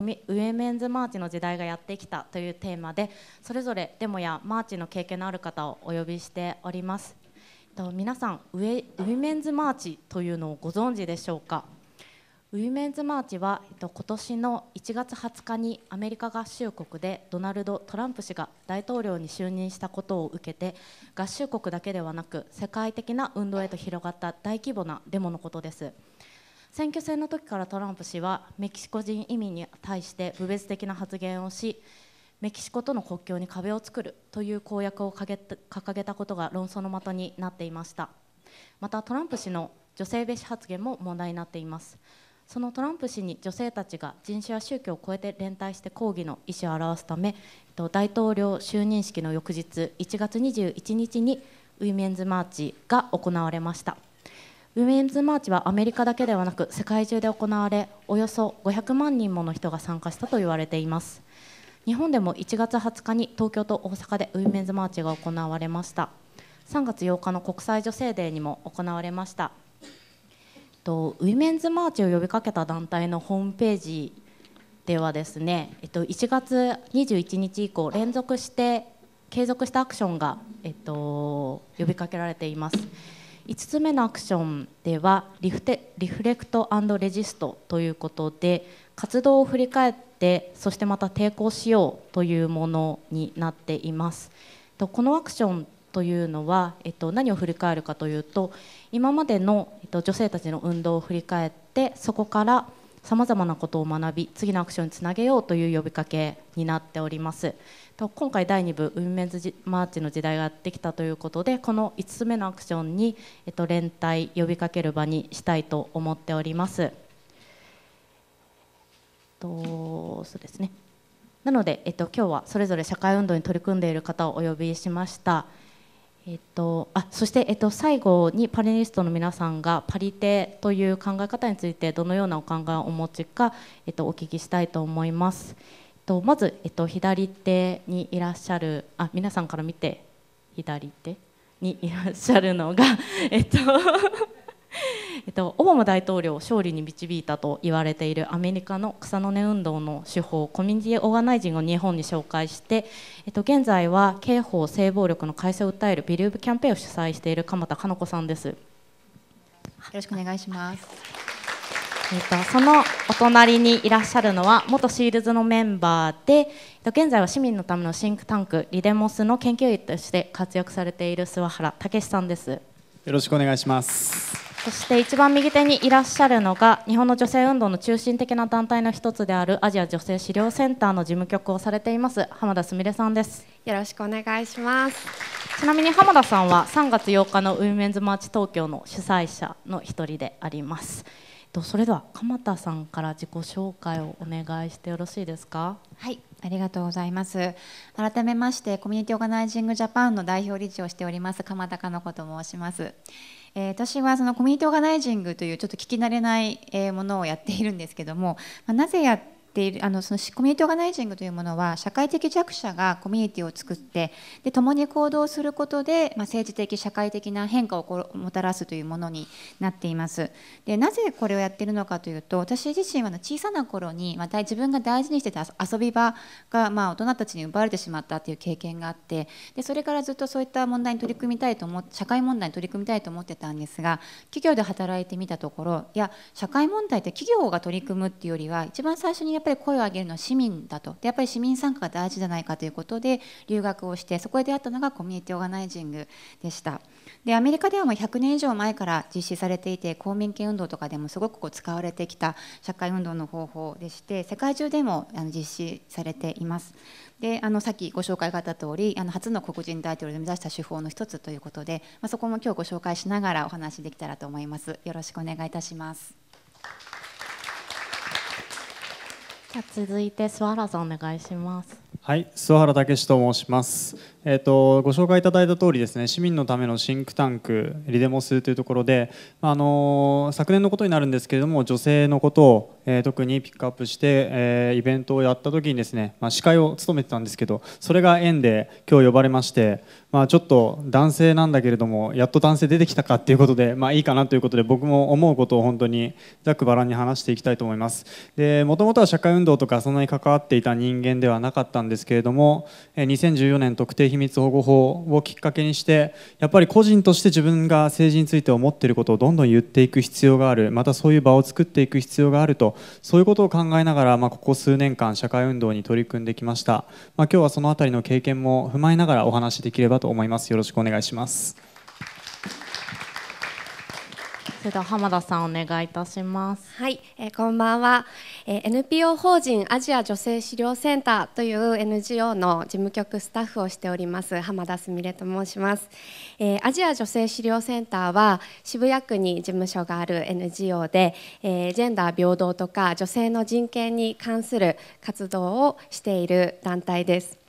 ウェメンズマーチの時代がやってきたというテーマでそれぞれデモやマーチの経験のある方をお呼びしております、皆さんウェウィメンズマーチというのをご存知でしょうかウィメンズマーチは、今年の1月20日にアメリカ合衆国でドナルド・トランプ氏が大統領に就任したことを受けて合衆国だけではなく世界的な運動へと広がった大規模なデモのことです。選挙戦の時からトランプ氏はメキシコ人移民に対して侮蔑的な発言をしメキシコとの国境に壁を作るという公約を掲げたことが論争の的になっていましたまたトランプ氏の女性蔑視発言も問題になっていますそのトランプ氏に女性たちが人種や宗教を超えて連帯して抗議の意思を表すため大統領就任式の翌日1月21日にウィメンズマーチが行われましたウィメンズマーチはアメリカだけではなく世界中で行われおよそ500万人もの人が参加したと言われています日本でも1月20日に東京と大阪でウィメンズマーチが行われました3月8日の国際女性デーにも行われましたとウィメンズマーチを呼びかけた団体のホームページではですね、えっと、1月21日以降連続して継続したアクションが、えっと、呼びかけられています。5つ目のアクションではリフテリフレクトレジストということで活動を振り返ってそしてまた抵抗しようというものになっています。このアクションというのは、えっと、何を振り返るかというと今までの、えっと、女性たちの運動を振り返ってそこからさまざまなことを学び次のアクションにつなげようという呼びかけになっております今回第2部ウィメンズマーチの時代がやってきたということでこの5つ目のアクションに、えっと、連帯呼びかける場にしたいと思っておりますとそうですねなので、えっと、今日はそれぞれ社会運動に取り組んでいる方をお呼びしました。えっと、あそして、えっと、最後にパネリストの皆さんがパリテという考え方についてどのようなお考えをお持ちか、えっと、お聞きしたいと思います。えっと、まず、えっと、左手にいらっしゃるあ皆さんから見て左手にいらっしゃるのが、えっと えっと、オバマ大統領を勝利に導いたと言われているアメリカの草の根運動の手法コミュニティオーガナイジングを日本に紹介して、えっと、現在は刑法性暴力の改正を訴えるビリューブキャンペーンを主催している鎌田加奈子さんですよろしくお願いします、えっと、そのお隣にいらっしゃるのは元シールズのメンバーで、えっと、現在は市民のためのシンクタンクリデモスの研究員として活躍されている諏訪原武さんですよろしくお願いしますそして一番右手にいらっしゃるのが日本の女性運動の中心的な団体の一つであるアジア女性資料センターの事務局をされています浜田すみれさんですよろしくお願いしますちなみに浜田さんは3月8日のウィメンズマーチ東京の主催者の一人でありますそれでは鎌田さんから自己紹介をお願いしてよろしいですかはいありがとうございます改めましてコミュニティオーガナイジングジャパンの代表理事をしております鎌田かの子と申します私はそのコミュニティオーガナイジングというちょっと聞き慣れないものをやっているんですけども、なぜやっているあのそのコミュニティオーガナイジングというものは社会的弱者がコミュニティを作ってで共に行動することで、まあ、政治的社会的な変化をもたらすというものになっていますでなぜこれをやっているのかというと私自身は小さな頃に、まあ、自分が大事にしてた遊び場が、まあ、大人たちに奪われてしまったという経験があってでそれからずっとそういった問題に取り組みたいと思社会問題に取り組みたいと思ってたんですが企業で働いてみたところいや社会問題って企業が取り組むっていうよりは一番最初にやっぱりぱり声を上げるのは市民だとでやっぱり市民参加が大事じゃないかということで留学をしてそこで出会ったのがコミュニティオーガナイジングでしたでアメリカではもう100年以上前から実施されていて公民権運動とかでもすごくこう使われてきた社会運動の方法でして世界中でもあの実施されていますであのさっきご紹介があった通りあの初の黒人大統領を目指した手法の一つということで、まあ、そこも今日ご紹介しながらお話しできたらと思いますよろしくお願いいたします続いて諏訪原さんお願いしますはい諏訪原武と申しますえーと、ご紹介いただいた通りですね市民のためのシンクタンクリデモスというところで、あの昨年のことになるんですけれども女性のことを、えー、特にピックアップして、えー、イベントをやった時にですね、まあ、司会を務めてたんですけどそれが縁で今日呼ばれまして、まあ、ちょっと男性なんだけれどもやっと男性出てきたかっていうことで、まあ、いいかなということで僕も思うことを本当にざっくばらんに話していきたいと思います。で元々は社会運動とかそんなに関わっていた人間ではなかったんですけれども2014年特定密保護法をきっかけにしてやっぱり個人として自分が政治について思っていることをどんどん言っていく必要があるまたそういう場を作っていく必要があるとそういうことを考えながら、まあ、ここ数年間社会運動に取り組んできました、まあ、今日はその辺りの経験も踏まえながらお話しできればと思いますよろしくお願いします。れでは浜田さんお願いいたします。はい、えー、こんばんは、えー、NPO 法人アジア女性資料センターという NGO の事務局スタッフをしております浜田すみれと申します、えー、アジア女性資料センターは渋谷区に事務所がある NGO で、えー、ジェンダー平等とか女性の人権に関する活動をしている団体です。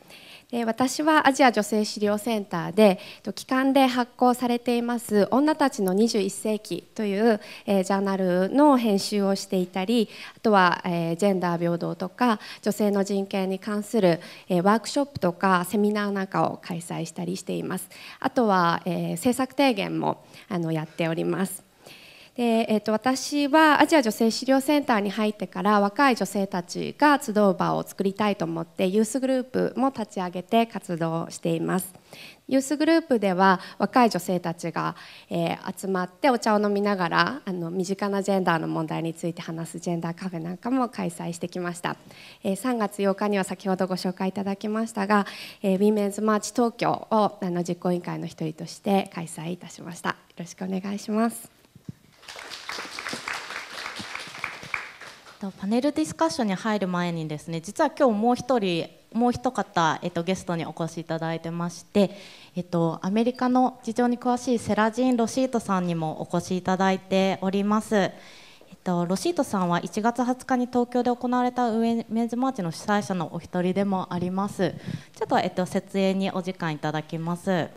私はアジア女性資料センターで機関で発行されています「女たちの21世紀」というジャーナルの編集をしていたりあとはジェンダー平等とか女性の人権に関するワークショップとかセミナーなんかを開催したりしていますあとは政策提言もやっておりますで、えー、と私はアジア女性資料センターに入ってから若い女性たちが集う場を作りたいと思ってユースグループも立ち上げて活動していますユースグループでは若い女性たちが、えー、集まってお茶を飲みながらあの身近なジェンダーの問題について話すジェンダーカフェなんかも開催してきました、えー、3月8日には先ほどご紹介いただきましたが、えー、ウィメンズマーチ東京をあの実行委員会の一人として開催いたしましたよろしくお願いしますパネルディスカッションに入る前にですね実は今日もう一人もう一方、えっと、ゲストにお越しいただいてまして、えっと、アメリカの事情に詳しいセラジン・ロシートさんにもお越しいただいております。えっと、ロシートさんは1月20日に東京で行われたウェメンズマーチの主催者のお一人でもあります。ちょっと、えっと、設営にお時間いただきます。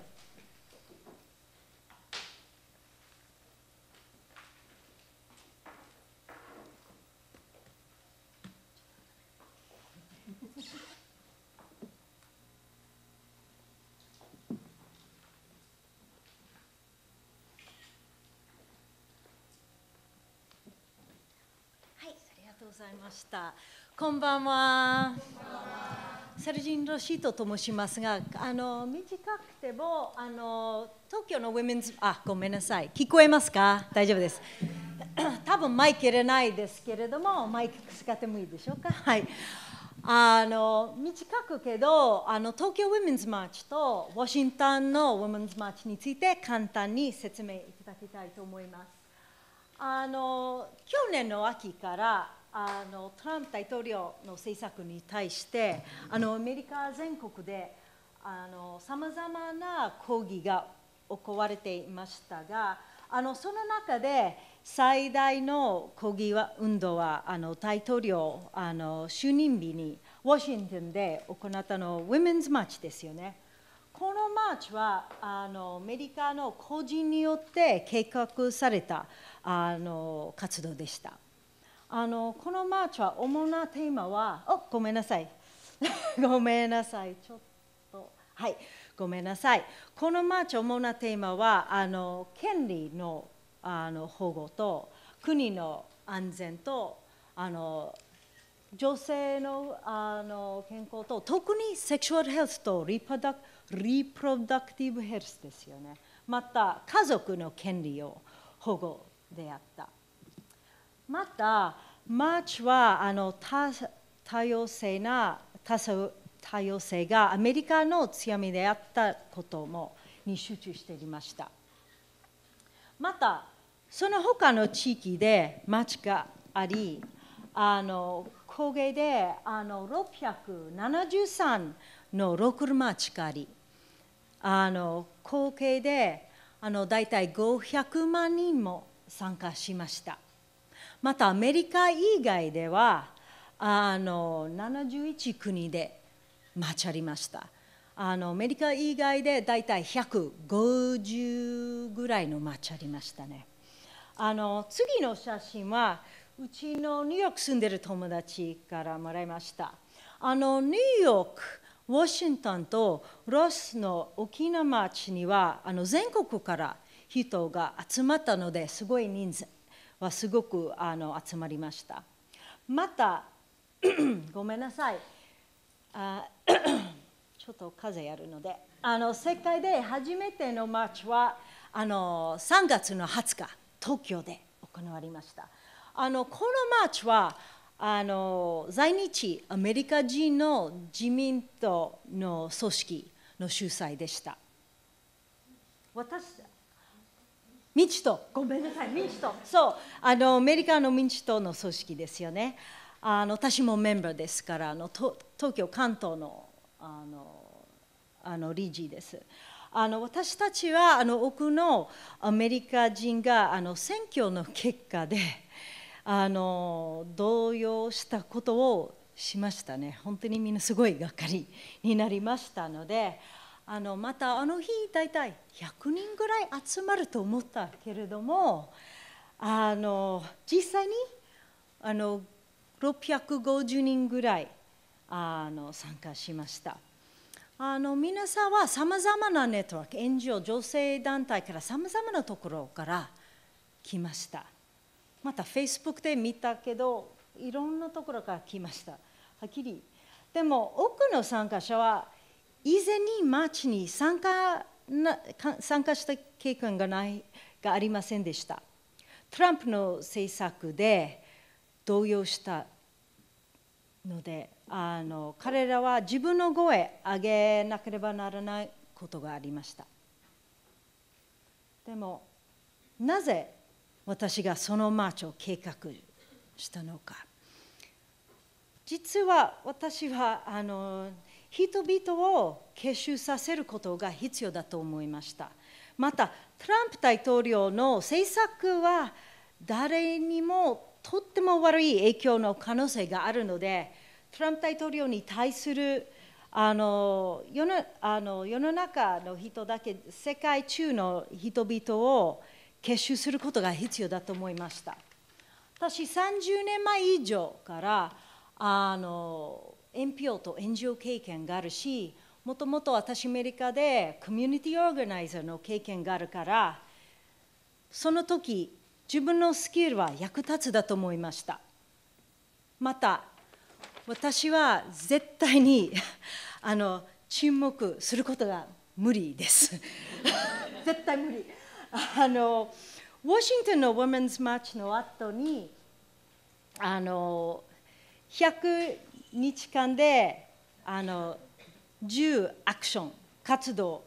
いましたこんばんはセルジン・ロシートと申しますがあの短くてもあの東京のウィメンズあごめんなさい聞こえますか大丈夫です 多分マイク入れないですけれどもマイク使ってもいいでしょうかはいあの短くけどあの東京ウィメンズマーチとワシントンのウィメンズマーチについて簡単に説明いただきたいと思います。あの去年の秋からあのトランプ大統領の政策に対してあのアメリカ全国でさまざまな抗議が行われていましたがあのその中で最大の抗議運動はあの大統領あの就任日にワシントンで行ったのウィメンズマーチですよね。このマーチはあのアメリカの個人によって計画されたあの活動でした。あのこのマーチは主なテーマはおごめんなさい ごめんなさいちょっとはいごめんなさいこのマーチ主なテーマはあの権利のあの保護と国の安全とあの女性のあの健康と特にセクシュアルヘルスとリプダリプロダクティブヘルスですよねまた家族の権利を保護であった。また、マーチはあの多様性な多様性がアメリカの強みであったこともに集中していました。また、その他の地域でチがあり、あの工芸であの673のルマーチがあり、あの工継であの大体500万人も参加しました。またアメリカ以外ではあの71国で待ちありましたあのアメリカ以外でだいたい150ぐらいの待ちありましたねあの次の写真はうちのニューヨーク住んでる友達からもらいましたあのニューヨークワシントンとロスの沖縄町にはあの全国から人が集まったのですごい人数はすごくあの集まりましたまた ごめんなさいあ ちょっと風やるのであの世界で初めてのマーチはあの3月の20日東京で行われましたあのこのマーチはあの在日アメリカ人の自民党の組織の主催でした私民主党、ごめんなさい、民主党、そうあの、アメリカの民主党の組織ですよね、あの私もメンバーですから、あの東京、関東のあのあの理事です。あの私たちはあの多くのアメリカ人があの選挙の結果であの動揺したことをしましたね、本当にみんなすごいがっかりになりましたので。あのまたあの日大体100人ぐらい集まると思ったけれどもあの実際にあの650人ぐらいあの参加しました。あの皆さんはさまざまなネットワーク、援助、女性団体からさまざまなところから来ました。また、Facebook で見たけど、いろんなところから来ました。はっきり。でも、多くの参加者は、以前にチに参加な参加した経験がないがありませんでした。トランプの政策で動揺したのであの彼らは自分の声上げなければならないことがありましたでもなぜ私がそのマーチを計画したのか実は私はあの人々を結集させることが必要だと思いましたまたトランプ大統領の政策は誰にもとっても悪い影響の可能性があるのでトランプ大統領に対するあの世のあの世の中の人だけ世界中の人々を結集することが必要だと思いました私30年前以上からあの NPO と NGO 経験があるし、もともと私、アメリカでコミュニティオーガナイザーの経験があるから、その時自分のスキルは役立つだと思いました。また、私は絶対に あの沈黙することが無理です。絶対無理。あのウォシントンのウォメンズマッチの後にあの100日間であの10アクション活動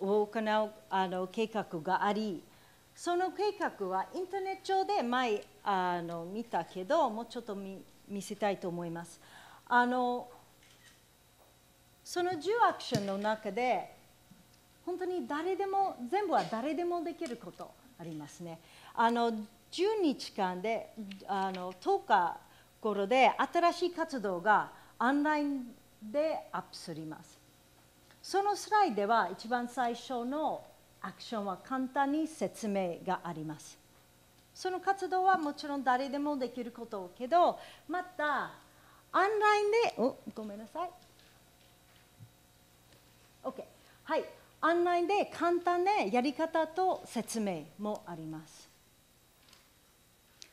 を行うあの計画がありその計画はインターネット上で前あの見たけどもうちょっと見見せたいと思います。あのその10アクションの中で本当に誰でも全部は誰でもできることありますね。あの10日間であの10日ころで新しい活動がオンラインでアップすりますそのスライドでは一番最初のアクションは簡単に説明がありますその活動はもちろん誰でもできることけどまたオンラインでおごめんなさい OK はいオンラインで簡単なやり方と説明もあります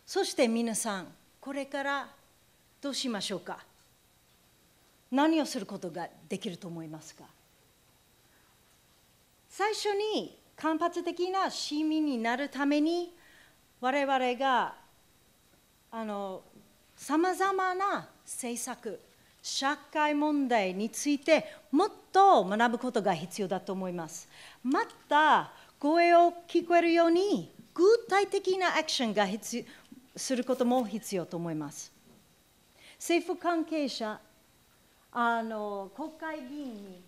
そして皆さんこれからどうしましょうか何をすることができると思いますか最初に間発的な市民になるために我々がさまざまな政策社会問題についてもっと学ぶことが必要だと思います。また声を聞こえるように具体的なアクションが必することも必要と思います。政府関係者あの国会議員に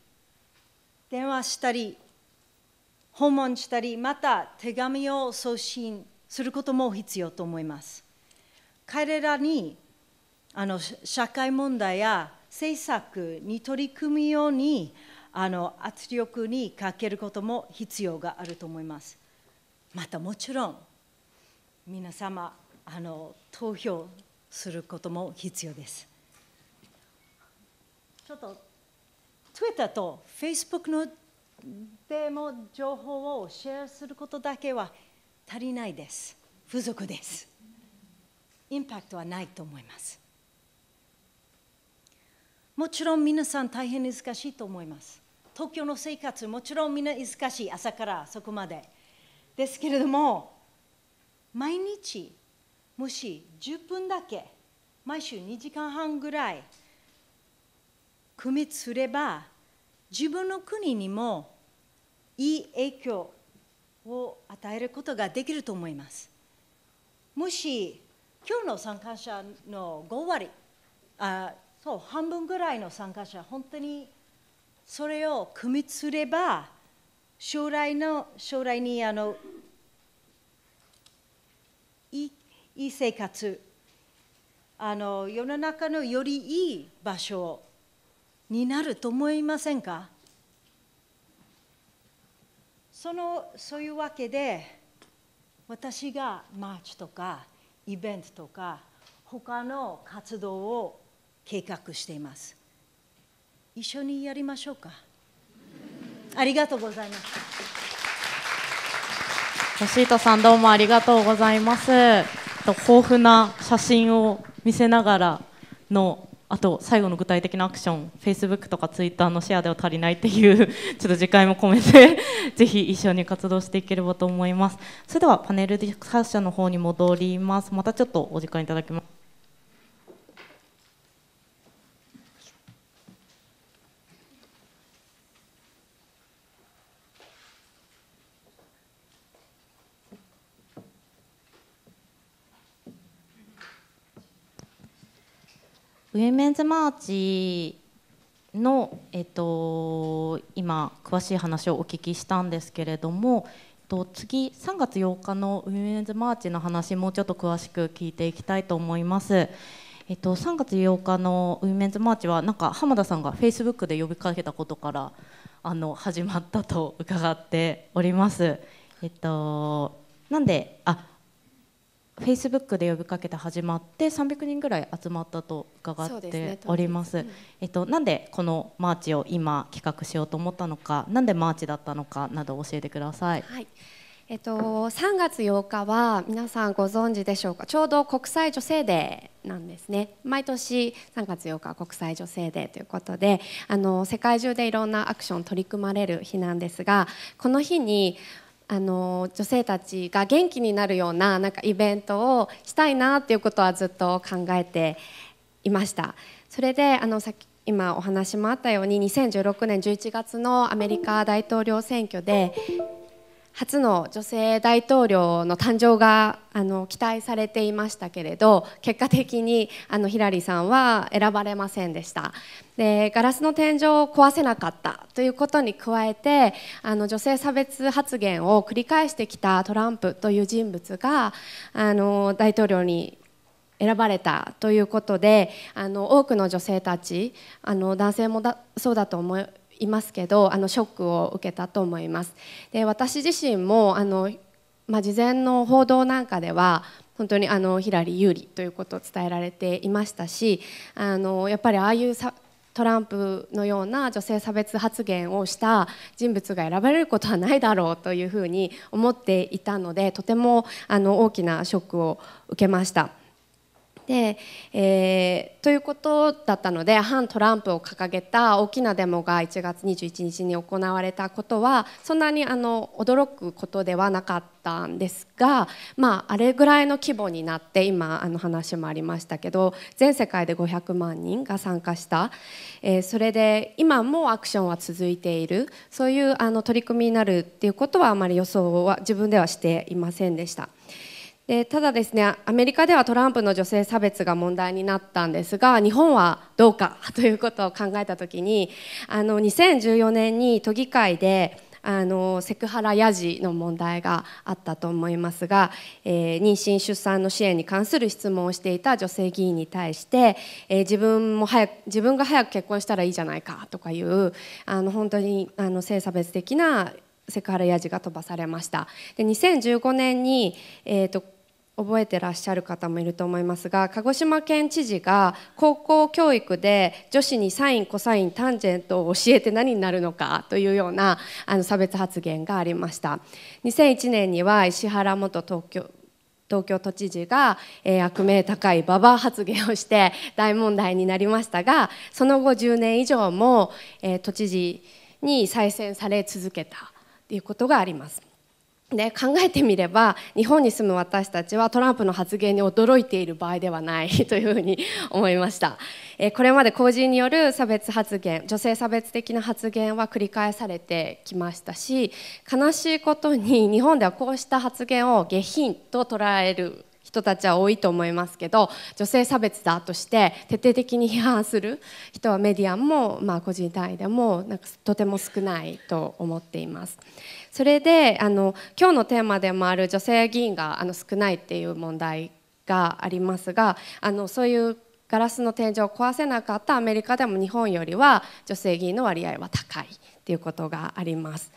電話したり訪問したりまた手紙を送信することも必要と思います彼らにあの社会問題や政策に取り組むようにあの圧力にかけることも必要があると思いますまたもちろん皆様あの投票することも必要です。ちょっと Twitter と Facebook のでも情報をシェアすることだけは足りないです。付属です。インパクトはないと思います。もちろん皆さん大変難しいと思います。東京の生活、もちろんみんな難しい、朝からそこまで。ですけれども、毎日もし10分だけ毎週2時間半ぐらい区別すれば自分の国にもいい影響を与えることができると思います。もし今日の参加者の5割あそう半分ぐらいの参加者本当にそれを区別すれば将来の将来にあのいいいい生活あの世の中のよりいい場所になると思いませんかそのそういうわけで私がマーチとかイベントとか他の活動を計画しています一緒にやりましょうかありがとうございました吉井さんどうもありがとうございますと豊富な写真を見せながらのあと最後の具体的なアクション Facebook とか Twitter のシェアでは足りないっていう ちょっと次回も込めて ぜひ一緒に活動していければと思いますそれではパネルディスカッションの方に戻りますまたちょっとお時間いただきますウィメンズマーチの、えっと、今詳しい話をお聞きしたんですけれども、えっと、次3月8日のウィメンズマーチの話もうちょっと詳しく聞いていきたいと思います。えっと、3月8日のウィメンズマーチはなんか浜田さんがフェイスブックで呼びかけたことからあの始まったと伺っております。えっと、なんであフェイスブックで呼びかけて始まって300人ぐらい集まったと伺っております。すねうん、えっとなんでこのマーチを今企画しようと思ったのか、なんでマーチだったのかなど教えてください。はい。えっと3月8日は皆さんご存知でしょうか。ちょうど国際女性デーなんですね。毎年3月8日は国際女性デーということで、あの世界中でいろんなアクション取り組まれる日なんですが、この日に。あの女性たちが元気になるようななんかイベントをしたいなっていうことはずっと考えていましたそれであのさっき今お話もあったように2016年11月のアメリカ大統領選挙で初の女性大統領の誕生があの期待されていましたけれど結果的にあのヒラリーさんは選ばれませんでしたでガラスの天井を壊せなかったということに加えてあの女性差別発言を繰り返してきたトランプという人物があの大統領に選ばれたということであの多くの女性たちあの男性もだそうだと思いますけどあのショックを受けたと思いますで私自身もあの、まあ、事前の報道なんかでは本当にあのヒラリー有利ということを伝えられていましたしあのやっぱりああいうトランプのような女性差別発言をした人物が選ばれることはないだろうというふうに思っていたのでとてもあの大きなショックを受けました。で、えー、ということだったので反トランプを掲げた大きなデモが1月21日に行われたことはそんなにあの驚くことではなかったんですが、まあ、あれぐらいの規模になって今あの話もありましたけど全世界で500万人が参加した、えー、それで今もアクションは続いているそういうあの取り組みになるっていうことはあまり予想は自分ではしていませんでした。でただですねアメリカではトランプの女性差別が問題になったんですが日本はどうかということを考えた時にあの2014年に都議会であのセクハラやじの問題があったと思いますが、えー、妊娠・出産の支援に関する質問をしていた女性議員に対して、えー、自分も早く自分が早く結婚したらいいじゃないかとかいうあの本当にあの性差別的なセクハラやじが飛ばされました。で2015年に、えーと覚えてらっしゃる方もいると思いますが鹿児島県知事が高校教育で女子にサインコサインタンジェントを教えて何になるのかというようなあの差別発言がありました2001年には石原元東京東京都知事が、えー、悪名高いババア発言をして大問題になりましたがその後10年以上も、えー、都知事に再選され続けたということがあります。で考えてみれば日本に住む私たちはトランプの発言に驚いている場合ではない というふうに思いました、これまで公人による差別発言女性差別的な発言は繰り返されてきましたし悲しいことに 日本ではこうした発言を下品と捉える人たちは多いと思いますけど女性差別だとして徹底的に批判する人はメディアも、まあ、個人単位でもなんかとても少ないと思っています。それであの今日のテーマでもある女性議員があの少ないっていう問題がありますがあのそういうガラスの天井を壊せなかったアメリカでも日本よりは女性議員の割合は高いっていうことがあります。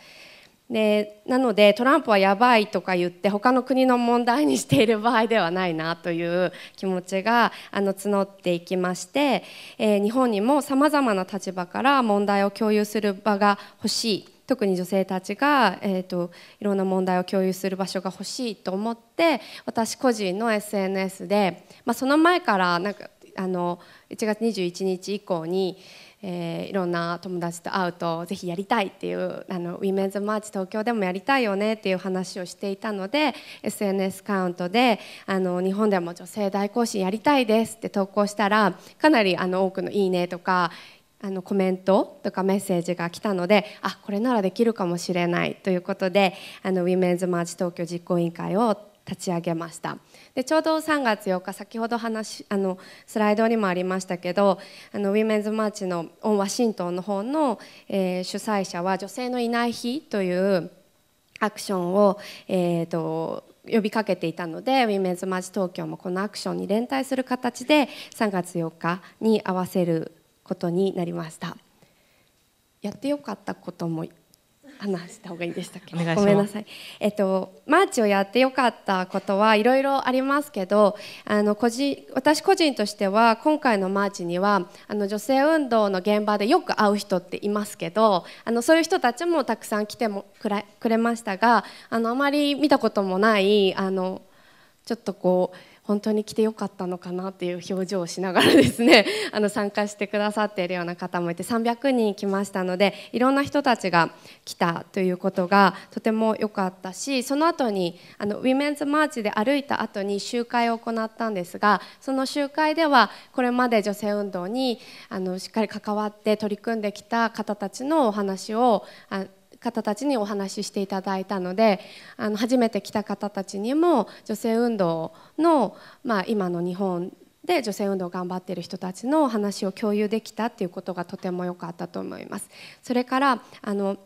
でなのでトランプはやばいとか言って他の国の問題にしている場合ではないなという気持ちがあの募っていきまして、えー、日本にもさまざまな立場から問題を共有する場が欲しい特に女性たちが、えーと、いろんな問題を共有する場所が欲しいと思って私個人の SNS で、まあ、その前からなんかあの1月21日以降に、えー、いろんな友達と会うとぜひやりたいっていうあのウィメンズマーチ東京でもやりたいよねっていう話をしていたので SNS カウントであの日本でも女性大行進やりたいですって投稿したらかなりあの多くの「いいね」とか「あのコメントとかメッセージが来たのであこれならできるかもしれないということであのウィメンズマーチ東京実行委員会を立ち上げましたでちょうど3月8日先ほど話あのスライドにもありましたけどあのウィメンズマーチのオンワシントンの方の、えー、主催者は「女性のいない日」というアクションを、えーと、呼びかけていたのでウィメンズマーチ東京もこのアクションに連帯する形で3月8日に合わせることになりましたやってよかったことも話した方がいいでしたっけごめんなさい、えっと、マーチをやってよかったことはいろいろありますけどあの個人私個人としては今回のマーチにはあの女性運動の現場でよく会う人っていますけどあのそういう人たちもたくさん来てもくれくれましたがあのあまり見たこともないあのちょっとこう本当に来てよかったのかなっていう表情をしながらですね あの参加してくださっているような方もいて300人来ましたのでいろんな人たちが来たということがとても良かったしその後にあのウィメンズマーチで歩いた後に集会を行ったんですがその集会ではこれまで女性運動にあのしっかり関わって取り組んできた方たちのお話をあ方たちにお話ししていただいたのであの初めて来た方たちにも女性運動の、まあ、今の日本で女性運動を頑張っている人たちの話を共有できたっていうことがとても良かったと思います。それからあの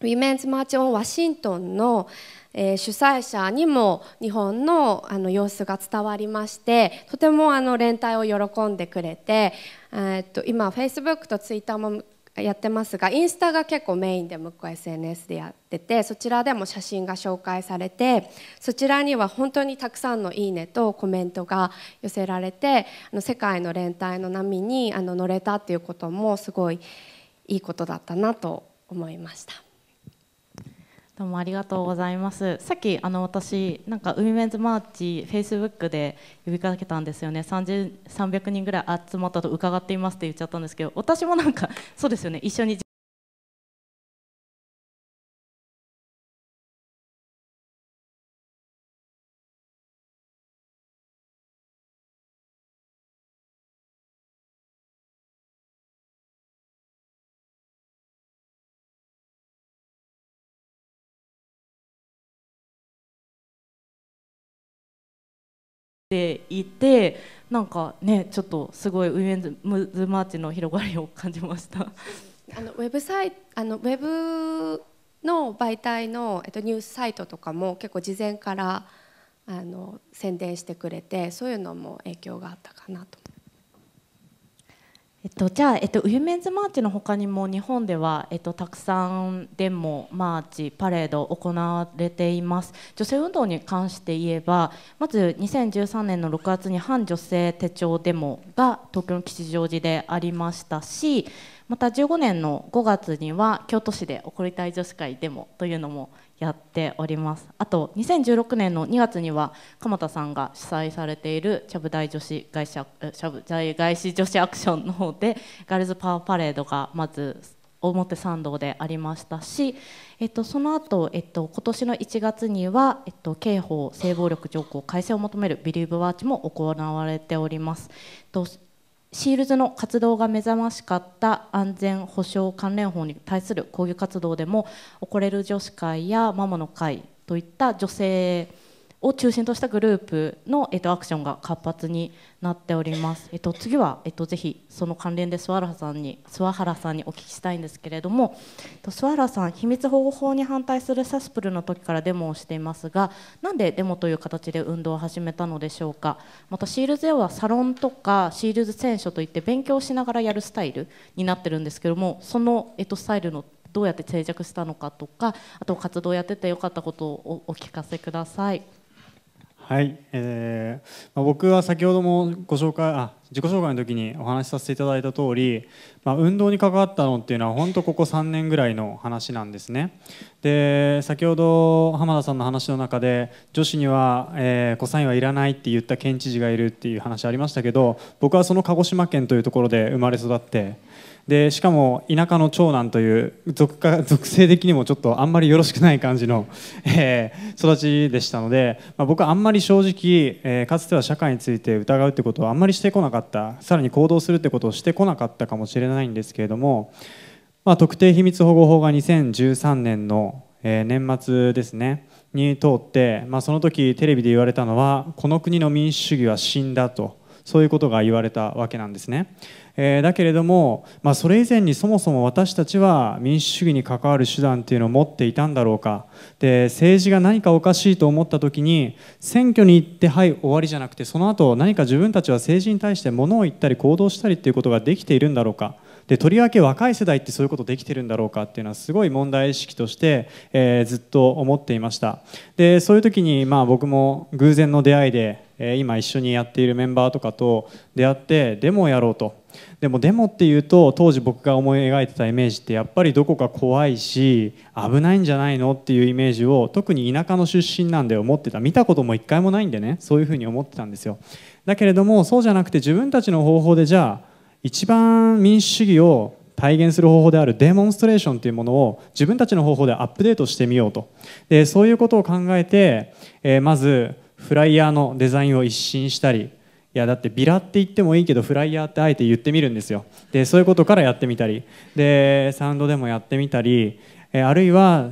ウィメンズ・マーチ・オン・ワシントンの、えー、主催者にも日本のあの様子が伝わりましてとてもあの連帯を喜んでくれて、えー、っと今フェイスブックとツイッターもやってますがインスタが結構メインで向こう SNS でやっててそちらでも写真が紹介されてそちらには本当にたくさんの「いいね」とコメントが寄せられてあの世界の連帯の波にあの乗れたっていうこともすごいいいことだったなと思いました。どうもありがとうございます。さっきあの私なんかウィメンズマーチフェイスブックで呼びかけたんですよね。三0 300人ぐらい集まったと伺っていますって言っちゃったんですけど、私もなんかそうですよね。一緒にていてなんかねちょっとすごいウィメンズマーチの広がりを感じました。あのウェブサイあのウェブの媒体の、えっと、ニュースサイトとかも結構事前からあの宣伝してくれてそういうのも影響があったかなと思えっと、じゃあ、えっと、ウィメンズマーチのほかにも日本では、えっと、たくさんデモマーチパレード行われています女性運動に関して言えばまず2013年の6月に反女性手帳デモが東京の吉祥寺でありましたしまた15年の5月には京都市で送りたい女子会デモというのもやっておりますあと2016年の2月には鎌田さんが主催されているチャブ台女子外社ち外資女子アクションの方でガールズパワーパレードがまず表参道でありましたし、えっと、その後、えっと今年の1月には、えっと、刑法性暴力条項改正を求めるビリーブワーチも行われております。えっとシールズの活動が目覚ましかった安全保障関連法に対する抗議活動でも「おこれる女子会」や「ママの会」といった女性を中心としたグループの、えっと、アクションが活発になっております。えっと、次は、えっと、ぜひその関連で諏訪原さんに諏訪原さんにお聞きしたいんですけれども、えっと、諏訪原さん秘密保護法に反対するサスプルの時からデモをしていますがなんでデモという形で運動を始めたのでしょうかまたシールズ A はサロンとかシールズ選手といって勉強しながらやるスタイルになってるんですけどもその、えっと、スタイルのどうやって定着したのかとかあと活動をやっててよかったことをお聞かせください。はい、えーま僕は先ほどもご紹介あ自己紹介の時にお話しさせていただいた通り、まあ、運動に関わったのっていうのは本当ここ3年ぐらいの話なんですねで先ほど浜田さんの話の中で女子には、えー、コサインはいらないって言った県知事がいるっていう話ありましたけど僕はその鹿児島県というところで生まれ育ってでしかも田舎の長男という属か属性的にもちょっとあんまりよろしくない感じの、えー、育ちでしたので、まあ、僕はあんまり正直、えー、かつては社会について疑うってことをあんまりしてこなかったさらに行動するってことをしてこなかったかもしれないんですけれども、まあ、特定秘密保護法が2013年の、えー、年末ですねに通って、まあ、その時テレビで言われたのはこの国の民主主義は死んだと。そういうことが言われたわけなんですね、えー、だけれども、まあ、それ以前にそもそも私たちは民主主義に関わる手段っていうのを持っていたんだろうかで政治が何かおかしいと思った時に選挙に行ってはい終わりじゃなくてその後何か自分たちは政治に対してものを言ったり行動したりっていうことができているんだろうかでとりわけ若い世代ってそういうことできてるんだろうかっていうのはすごい問題意識として、えー、ずっと思っていましたでそういう時に、まあ、僕も偶然の出会いで、えー、今一緒にやっているメンバーとかと出会ってデモをやろうとでもデモっていうと当時僕が思い描いてたイメージってやっぱりどこか怖いし危ないんじゃないのっていうイメージを特に田舎の出身なんで思ってた見たことも一回もないんでねそういうふうに思ってたんですよだけれどもそうじゃなくて自分たちの方法でじゃあ一番民主主義を体現する方法であるデモンストレーションというものを自分たちの方法でアップデートしてみようとでそういうことを考えて、えー、まずフライヤーのデザインを一新したりいやだってビラって言ってもいいけどフライヤーってあえて言ってみるんですよでそういうことからやってみたりでサウンドでもやってみたり、えー、あるいは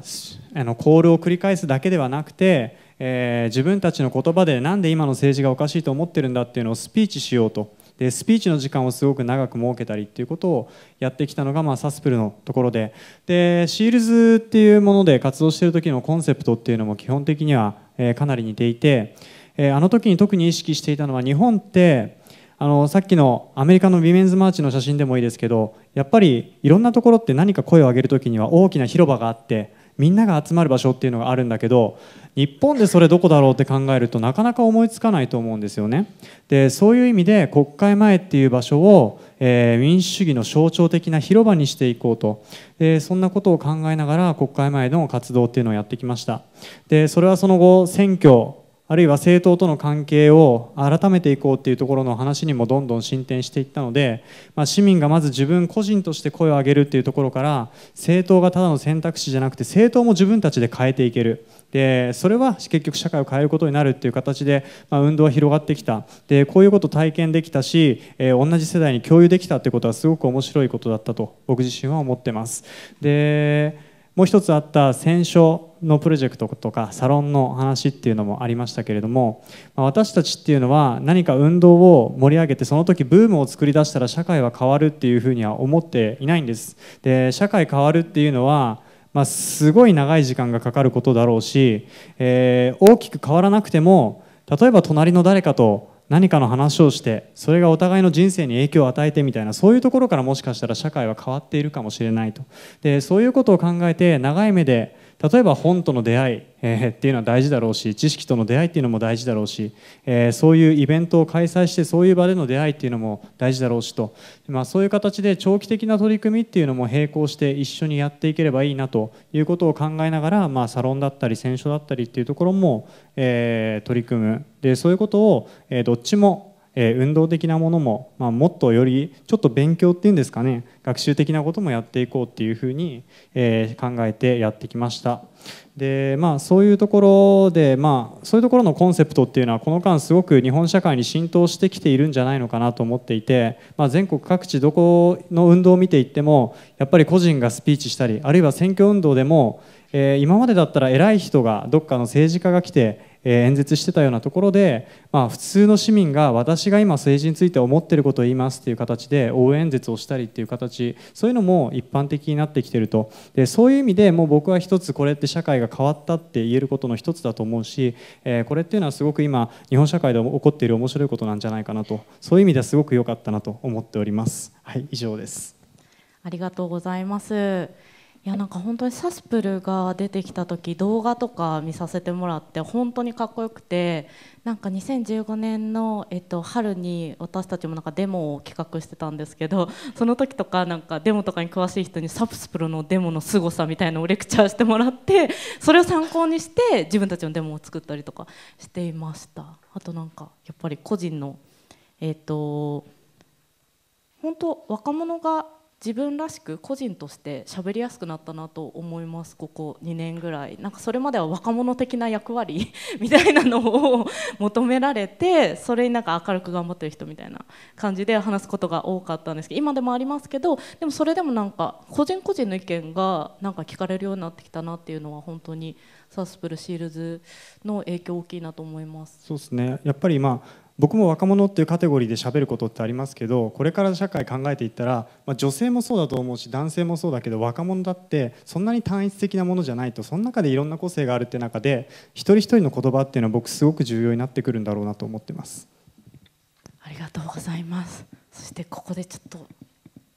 あのコールを繰り返すだけではなくて、えー、自分たちの言葉で何で今の政治がおかしいと思ってるんだっていうのをスピーチしようと。でスピーチの時間をすごく長く設けたりっていうことをやってきたのが、まあ、サスプルのところででシールズっていうもので活動してる時のコンセプトっていうのも基本的には、えー、かなり似ていて、えー、あの時に特に意識していたのは日本ってあのさっきのアメリカのウィメンズマーチの写真でもいいですけどやっぱりいろんなところって何か声を上げる時には大きな広場があってみんなが集まる場所っていうのがあるんだけど日本でそれどこだろうって考えるとなかなか思いつかないと思うんですよね。でそういう意味で国会前っていう場所を、えー、民主主義の象徴的な広場にしていこうとでそんなことを考えながら国会前の活動っていうのをやってきました。でそれはその後選挙あるいは政党との関係を改めていこうっていうところの話にもどんどん進展していったので、まあ、市民がまず自分個人として声を上げるっていうところから政党がただの選択肢じゃなくて政党も自分たちで変えていけるでそれは結局社会を変えることになるっていう形で、まあ、運動は広がってきたでこういうこと体験できたし、えー、同じ世代に共有できたってことはすごく面白いことだったと僕自身は思ってます。でもう一つあった戦勝のプロジェクトとかサロンの話っていうのもありましたけれども私たちっていうのは何か運動を盛り上げてその時ブームを作り出したら社会は変わるっていうふうには思っていないんです。で社会変わるっていうのはまあ、すごい長い時間がかかることだろうし、えー、大きく変わらなくても例えば隣の誰かと何かの話をしてそれがお互いの人生に影響を与えてみたいなそういうところからもしかしたら社会は変わっているかもしれないとでそういうことを考えて長い目で例えば本との出会い、えー、っていうのは大事だろうし知識との出会いっていうのも大事だろうし、えー、そういうイベントを開催してそういう場での出会いっていうのも大事だろうしと、まあ、そういう形で長期的な取り組みっていうのも並行して一緒にやっていければいいなということを考えながら、まあ、サロンだったり選書だったりっていうところも、えー、取り組むでそういうことを、えどっちもえー、運動的なものも、まあ、もっとよりちょっと勉強っていうんですかね学習的なこともやっていこうっていうふうに、えー、考えてやってきましたでまあそういうところでまあそういうところのコンセプトっていうのはこの間すごく日本社会に浸透してきているんじゃないのかなと思っていて、まあ、全国各地どこの運動を見ていってもやっぱり個人がスピーチしたりあるいは選挙運動でも、えー、今までだったら偉い人がどっかの政治家が来て演説してたようなところで、まあ、普通の市民が私が今政治について思ってることを言いますっていう形で応援演説をしたりっていう形そういうのも一般的になってきてるとでそういう意味でもう僕は一つこれって社会が変わったって言えることの一つだと思うし、えこれっていうのはすごく今日本社会で起こっている面白いことなんじゃないかなとそういう意味ではすごく良かったなと思っております。はい、以上ですありがとうございます。いやなんか本当にサスプルが出てきた時動画とか見させてもらって本当にかっこよくてなんか2015年の、えっと、春に私たちもなんかデモを企画してたんですけどその時とかなんかデモとかに詳しい人にサスプルのデモの凄さみたいのをレクチャーしてもらってそれを参考にして自分たちのデモを作ったりとかしていましたあとなんかやっぱり個人のえっと本当若者が自分らしく個人として喋りやすくなったなと思いますここ2年ぐらいなんかそれまでは若者的な役割 みたいなのを求められてそれになんか明るく頑張ってる人みたいな感じで話すことが多かったんですけど今でもありますけどでもそれでもなんか個人個人の意見がなんか聞かれるようになってきたなっていうのは本当にサスプルシールズの影響大きいなと思います。そうですねやっぱり、まあ僕も若者っていうカテゴリーでしゃべることってありますけどこれから社会考えていったら、まあ、女性もそうだと思うし男性もそうだけど若者だってそんなに単一的なものじゃないとその中でいろんな個性があるって中で一人一人の言葉っていうのは僕すごく重要になってくるんだろうなと思ってます。ありがとうございますそしてここでちょっと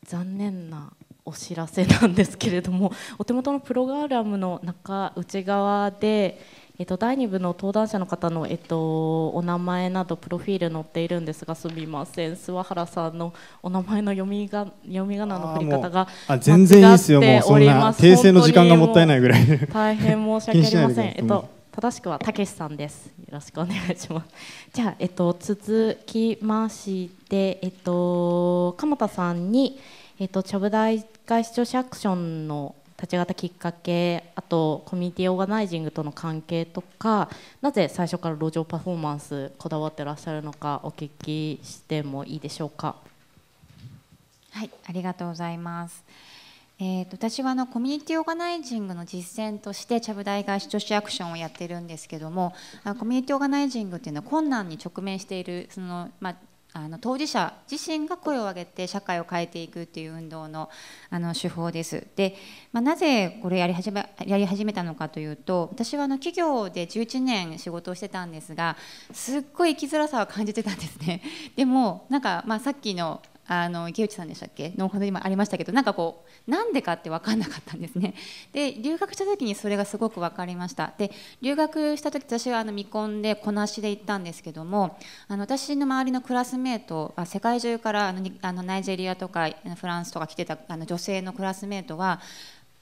残念なお知らせなんですけれどもお手元のプログラムの中内側でえっと、第2部の登壇者の方の、えっと、お名前などプロフィール載っているんですがすみません諏訪原さんのお名前の読みが読み仮名の振り方があ全然いいですよもうそんな訂正の時間がもったいないぐらい大変申し訳ありませんえっと正しくはたけしさんですよろしくお願いしますじゃあえっと続きましてえっと鎌田さんにえっとちゃぶ台会視聴者アクションの立ち上がったきっかけあとコミュニティオーガナイジングとの関係とかなぜ最初から路上パフォーマンスこだわってらっしゃるのかお聞きしてもいいでしょうか。はいありがとうございます。えーと、私はあのコミュニティオーガナイジングの実践としてちゃぶ台返し女子アクションをやってるんですけどもコミュニティオーガナイジングっていうのは困難に直面しているその、まあ、あの当事者自身が声を上げて社会を変えていくっていう運動のあの手法です。で、まあ、なぜこれやり始めやり始めたのかというと私はあの企業で11年仕事をしてたんですがすっごい生きづらさを感じてたんですね。でもなんか、まあ、さっきのあの池内さんでしたっけのおにもありましたけどなんかこうなんでかって分かんなかったんですね で留学した時にそれがすごく分かりましたで留学した時私はあの未婚でこなしで行ったんですけどもあの私の周りのクラスメートあ世界中からあのあのナイジェリアとかフランスとか来てたあの女性のクラスメートは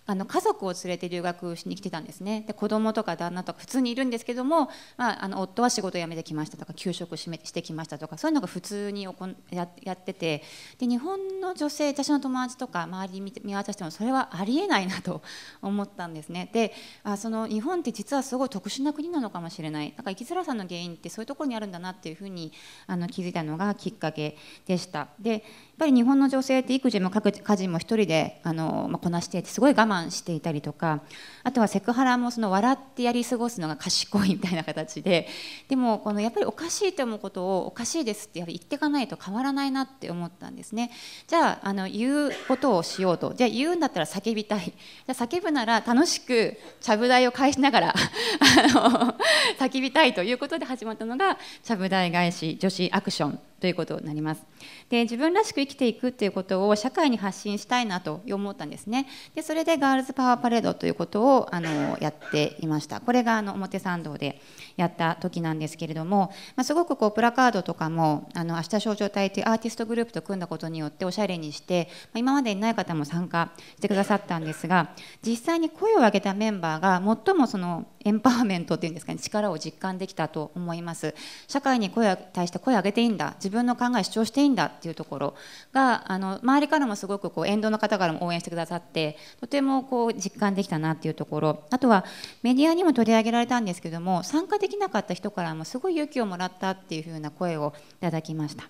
あの家族を連れて留学しに来てたんですねで子供とか旦那とか普通にいるんですけども、まあ、あの夫は仕事辞めてきましたとか休職してきましたとかそういうのが普通にややっててで日本の女性私の友達とか周り見渡してもそれはありえないなと 思ったんですねであその日本って実はすごい特殊な国なのかもしれないなんか生きづらさの原因ってそういうところにあるんだなっていうふうにあの気づいたのがきっかけでしたでっぱり日本の女性って育児も家事も1人であの、まあ、こなしていてすごい我慢していたりとかあとはセクハラもその笑ってやり過ごすのが賢いみたいな形ででもこのやっぱりおかしいと思うことをおかしいですってやっぱり言っていかないと変わらないなって思ったんですねじゃああの言うことをしようとじゃあ言うんだったら叫びたいじゃあ叫ぶなら楽しくちゃぶ台を返しながら あの叫びたいということで始まったのがちゃぶ台返し女子アクションということになりますで自分らしく生きていくということを社会に発信したいなと思ったんですねでそれでガールズパワーパレードということをあのやっていましたこれがあの表参道でやった時なんですけれども、まあ、すごくこうプラカードとかも「あの明日少女隊」というアーティストグループと組んだことによっておしゃれにして、まあ、今までにない方も参加してくださったんですが実際に声を上げたメンバーが最もそのエンパワーメントっていうんですかね力を実感できたと思います社会に声対して声を上げていいんだ自分の考え主張していいんだっていうところがあの周りからもすごくこう沿道の方からも応援してくださってとてもこう実感できたなっていうところあとはメディアにも取り上げられたんですけども参加できなかった人からもすごい勇気をもらったっていうふうな声をいただきました。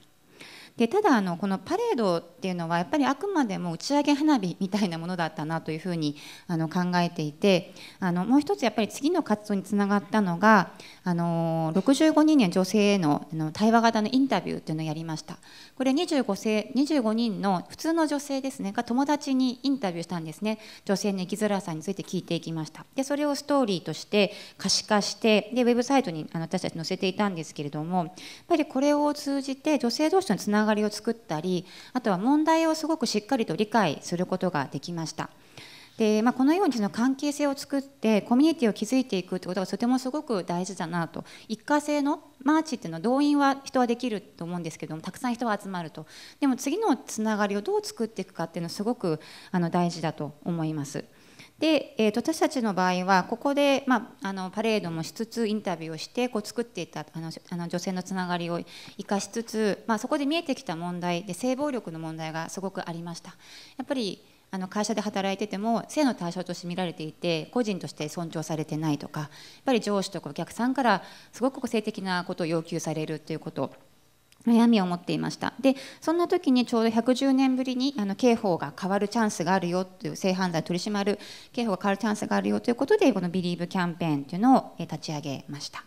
でただあのこのパレードっていうのはやっぱりあくまでも打ち上げ花火みたいなものだったなというふうにあの考えていてあのもう一つやっぱり次の活動につながったのがあの65人の女性へのあの対話型のインタビューっていうのをやりましたこれ25世25人の普通の女性ですねが友達にインタビューしたんですね女性の生きづらさについて聞いていきましたでそれをストーリーとして可視化してでウェブサイトにあの私たち載せていたんですけれどもやっぱりこれを通じて女性同士のつながりながりを作ったりあとは問題をすごくしっかりと理解することができました。でまあ、このようにその関係性を作ってコミュニティを築いていくってことがとてもすごく大事だなと一過性のマーチっていうのは動員は人はできると思うんですけどもたくさん人は集まるとでも次のつながりをどう作っていくかっていうのはすごくあの大事だと思います。で、えー、と私たちの場合はここで、まあ、あのパレードもしつつインタビューをしてこう作っていたあのあの女性のつながりを生かしつつ、まあ、そこで見えてきた問題で性暴力の問題がすごくありました。やっぱりあの会社で働いてても性の対象として見られていて個人として尊重されてないとかやっぱり上司とかお客さんからすごく性的なことを要求されるということ悩みを持っていましたでそんな時にちょうど110年ぶりにあの刑法が変わるチャンスがあるよという性犯罪取り締まる刑法が変わるチャンスがあるよということでこの「BELIEVE」キャンペーンというのを立ち上げました。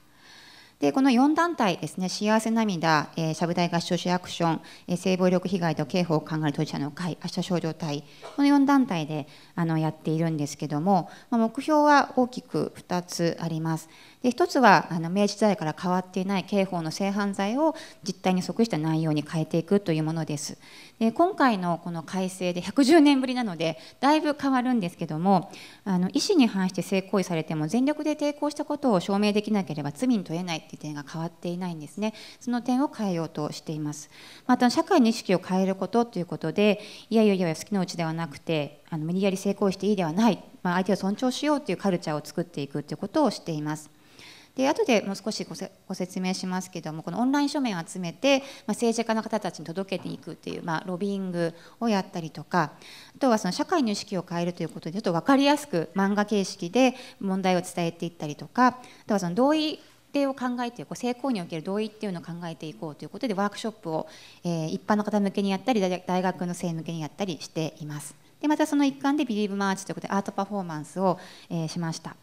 でこの4団体ですね、幸せ涙、えー、しゃぶ台合唱者アクション、えー、性暴力被害と刑法を考える当事者の会、明日症状体」この4団体で、あのやっているんですけども、ま目標は大きく2つあります。で1つはあの明治時代から変わっていない刑法の性犯罪を実態に即した内容に変えていくというものです。で今回のこの改正で110年ぶりなのでだいぶ変わるんですけどもあの意思に反して性行為されても全力で抵抗したことを証明できなければ罪に問えないという点が変わっていないんですねその点を変えようとしていますまた社会の意識を変えることということでいやいやいや好きなうちではなくてあの無理やり成功していいではない、まあ、相手を尊重しようというカルチャーを作っていくということをしています。で後でもう少しご説明しますけどもこのオンライン書面を集めて、まあ、政治家の方たちに届けていくっていう、まあ、ロビングをやったりとかあとはその社会の意識を変えるということでちょっと分かりやすく漫画形式で問題を伝えていったりとかあとはその同意定を考えてこう成功における同意っていうのを考えていこうということでワークショップを、え一般の方向けにやったり大学の生向けにやったりしています。でまたその一環で「ビリーブ・マーチ」ということでアートパフォーマンスを、えー、しました。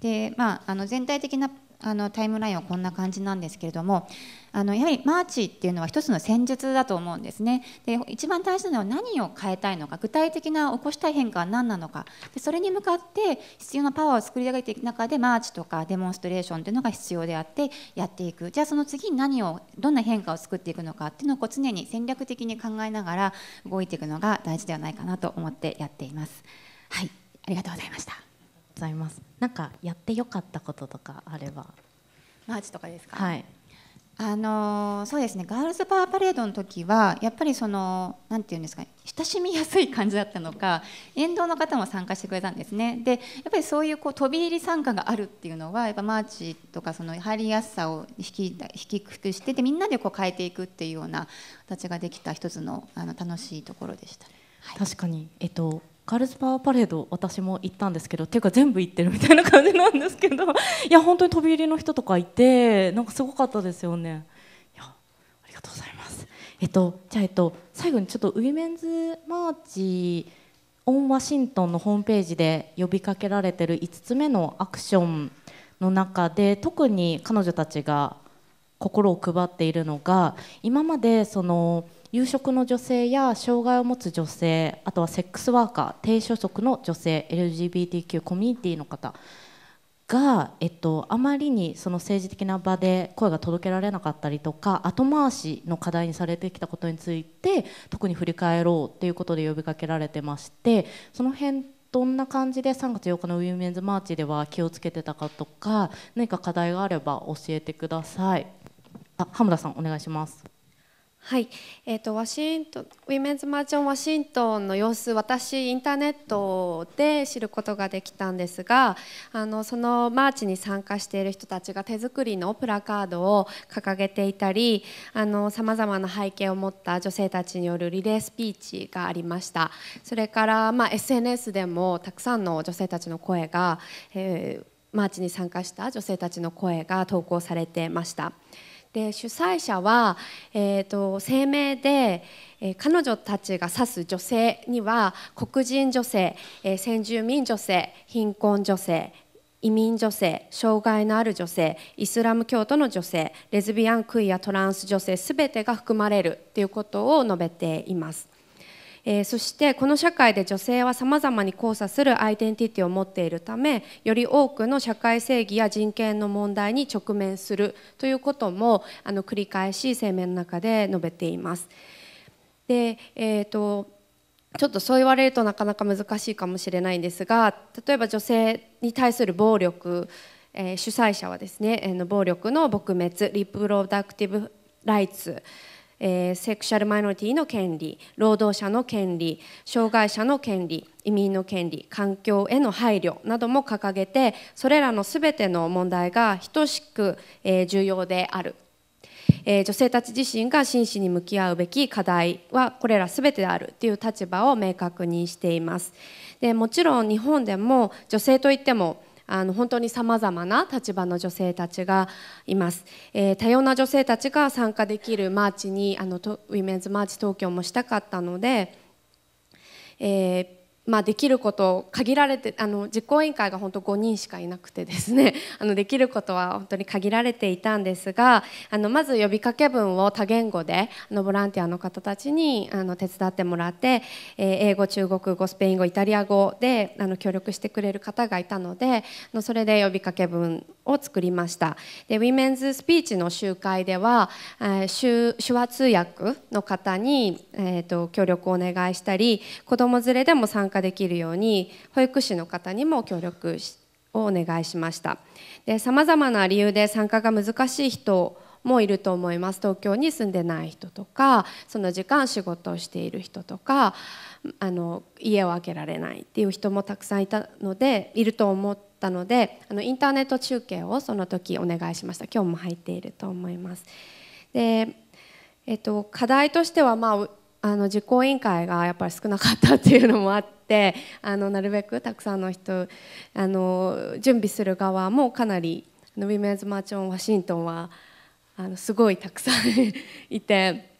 でまあ、あの全体的なあのタイムラインはこんな感じなんですけれどもあのやはりマーチっていうのは一つの戦術だと思うんですねで一番大事なのは何を変えたいのか具体的な起こしたい変化は何なのかでそれに向かって必要なパワーを作り上げていく中でマーチとかデモンストレーションというのが必要であってやっていくじゃあその次に何をどんな変化を作っていくのかっていうのを常に戦略的に考えながら動いていくのが大事ではないかなと思ってやっています。はいありがとうございましたございますなんかやって良かったこととかあればマーチとかですかはいあのそうですねガールズパワーパレードの時はやっぱりその何て言うんですかね親しみやすい感じだったのか沿道の方も参加してくれたんですねでやっぱりそういうこう飛び入り参加があるっていうのはやっぱマーチとかその入りやすさを引き引きくしてでみんなでこう変えていくっていうような形ができた一つのあの楽しいところでした、はい、確かに、えっと、カルスパワーパレード私も行ったんですけどていうか全部行ってるみたいな感じなんですけど いや本当に飛び入りの人とかいてなんかすごかったですよねいやありがとうございますえっとじゃあえっと最後にちょっとウィメンズマーチオンワシントンのホームページで呼びかけられてる5つ目のアクションの中で特に彼女たちが心を配っているのが今までその「有食の女性や障害を持つ女性あとはセックスワーカー低所得の女性 LGBTQ コミュニティの方が、えっと、あまりにその政治的な場で声が届けられなかったりとか後回しの課題にされてきたことについて特に振り返ろうということで呼びかけられてましてその辺どんな感じで3月8日のウィメンズマーチでは気をつけてたかとか何か課題があれば教えてください。あ、浜田さんお願いします。はい、えーと、ワシントウィメンズマーチョンワシントンの様子私インターネットで知ることができたんですがあのそのマーチに参加している人たちが手作りのプラカードを掲げていたりさまざまな背景を持った女性たちによるリレースピーチがありましたそれから、まあ、SNS でもたくさんの女性たちの声が、えー、マーチに参加した女性たちの声が投稿されてました。で主催者は、えーと、声明で、えー、彼女たちが指す女性には黒人女性、えー、先住民女性貧困女性移民女性障害のある女性イスラム教徒の女性レズビアンクイアトランス女性すべてが含まれるということを述べています。えー、そしてこの社会で女性はさまざまに交差するアイデンティティを持っているためより多くの社会正義や人権の問題に直面するということもあの繰り返し声明の中で述べています。でえーと、ちょっとそう言われるとなかなか難しいかもしれないんですが例えば女性に対する暴力、えー、主催者はですね暴力の撲滅リプロダクティブライツえー、セクシャルマイノリティの権利労働者の権利障害者の権利移民の権利環境への配慮なども掲げてそれらの全ての問題が等しく、えー、重要であるえ女性たち自身が真摯に向き合うべき課題はこれら全てであるという立場を明確にしていますでもちろん日本でも女性といってもあの本当にさまざまな立場の女性たちがいます、えー、多様な女性たちが参加できるマーチにあのウィメンズマーチ東京もしたかったので、えーまあ、できること限られてあの実行委員会が本当5人しかいなくてですね あのできることは本当に限られていたんですがあのまず呼びかけ文を多言語であのボランティアの方たちにあの手伝ってもらって、えー、英語中国語スペイン語イタリア語であの協力してくれる方がいたのでのそれで呼びかけ文を作りましたでウィメンズスピーチの集会では、えー、手話通訳の方に、えーと、と協力をお願いしたり子ども連れでも参加加できるように保育士の方にも協力をお願いしましたさまざまな理由で参加が難しい人もいると思います東京に住んでない人とかその時間仕事をしている人とかあの家を空けられないっていう人もたくさんいたのでいると思ったのであのインターネット中継をその時お願いしました今日も入っていると思います。でえっと、課題としては、まああの実行委員会がやっぱり少なかったっていうのもあって あのなるべくたくさんの人あの準備する側もかなりウィメンズ・マーチョン・ワシントンはあのすごいたくさんいて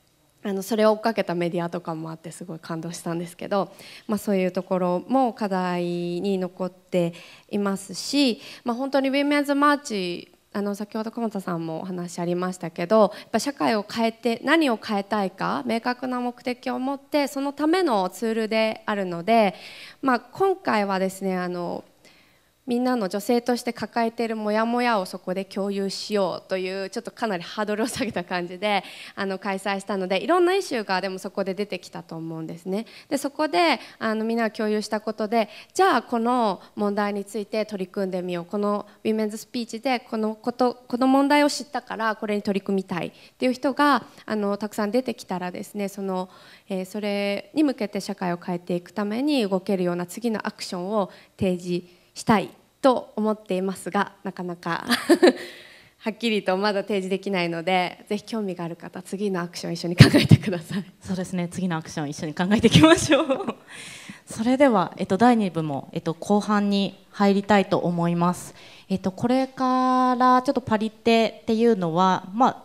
あのそれを追っかけたメディアとかもあってすごい感動したんですけど、まあ、そういうところも課題に残っていますし、まあ、本当にウィメンズ・マーチあの先ほど鎌田さんもお話ありましたけどやっぱ社会を変えて何を変えたいか明確な目的を持ってそのためのツールであるので、まあ、今回はですねあのみんなの女性として抱えているモヤモヤをそこで共有しようというちょっとかなりハードルを下げた感じで あの開催したのでいろんなイシューがでもそこで出てきたと思うんですね。でそこであのみんなが共有したことでじゃあこの問題について取り組んでみようこのウィメンズスピーチでこのことこの問題を知ったからこれに取り組みたいっていう人があのたくさん出てきたらですねその、えー、それに向けて社会を変えていくために動けるような次のアクションを提示してしたいと思っていますがなかなか はっきりとまだ提示できないのでぜひ興味がある方次のアクション一緒に考えてくださいそうですね次のアクション一緒に考えていきましょう それでは、えっと、第2部も、えっと、後半に入りたいと思います、えっと、これからちょっとパリテっていうのは、まあ、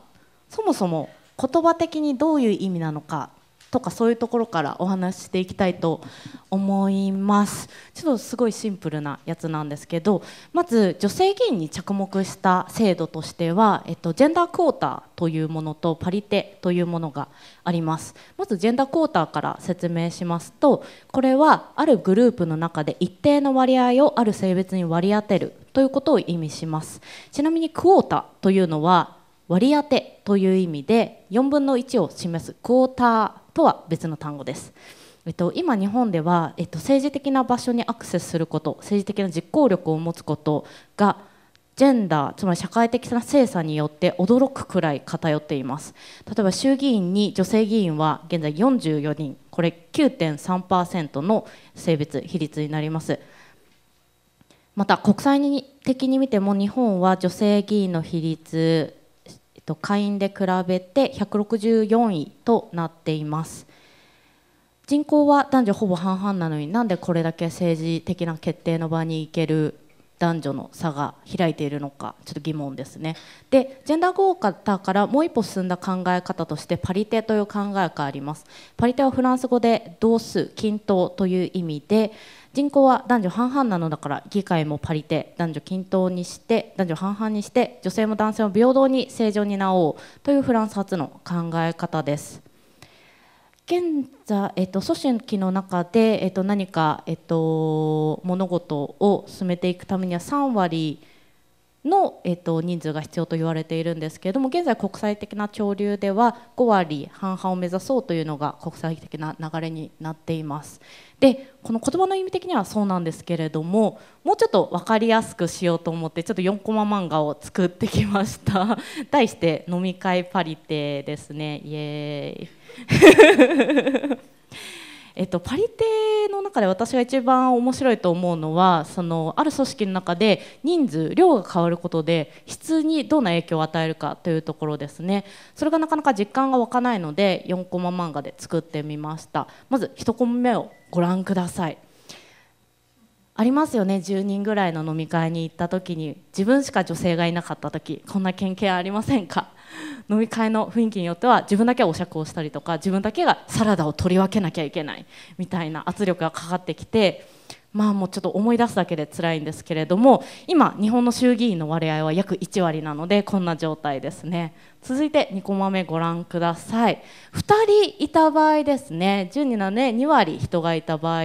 そもそも言葉的にどういう意味なのかとかそういうところからお話ししていきたいと思いますちょっとすごいシンプルなやつなんですけどまず女性議員に着目した制度としては、えっと、ジェンダークォーターというものとパリテというものがありますまずジェンダークォーターから説明しますとこれはあるグループの中で一定の割合をある性別に割り当てるということを意味しますちなみにクォーターというのは割り当てという意味で4分の1を示すクォーターとは別の単語です。えっと、今日本では、えっと、政治的な場所にアクセスすること政治的な実行力を持つことがジェンダーつまり社会的な精査によって驚くくらい偏っています例えば衆議院に女性議員は現在44人これ9.3%の性別比率になりますまた国際的に見ても日本は女性議員の比率と、会員で比べて164位となっています。人口は男女ほぼ半々なのになんでこれだけ政治的な決定の場に行ける男女の差が開いているのかちょっと疑問ですねでジェンダー合だからもう一歩進んだ考え方としてパリテという考えがありますパリテはフランス語で同数均等という意味で人口は男女半々なのだから議会もパリテ男女均等にして男女半々にして女性も男性も平等に正常になおうというフランス発の考え方です。現在、えっと、組織の中で、えっと、何か、えっと、物事を進めていくためには3割の、えっと、人数が必要と言われているんですけれども現在国際的な潮流では5割半々を目指そうというのが国際的な流れになっています。でこの言葉の意味的にはそうなんですけれどももうちょっと分かりやすくしようと思ってちょっと4コマ漫画を作ってきました 題して「飲み会パリテ」ですねイエーイ えっと、パリテの中で私が一番面白いと思うのはそのある組織の中で人数量が変わることで質にどんな影響を与えるかというところですねそれがなかなか実感が湧かないので4コマ漫画で作ってみましたまず1コマ目をご覧くださいありますよね10人ぐらいの飲み会に行った時に自分しか女性がいなかった時こんな経験ありませんか飲み会の雰囲気によっては自分だけはお酌をしたりとか自分だけがサラダを取り分けなきゃいけないみたいな圧力がかかってきてまあもうちょっと思い出すだけで辛いんですけれども今日本の衆議院の割合は約1割なのでこんな状態ですね続いて2コマ目ご覧ください2人いた場合ですね10人2割人がいた場合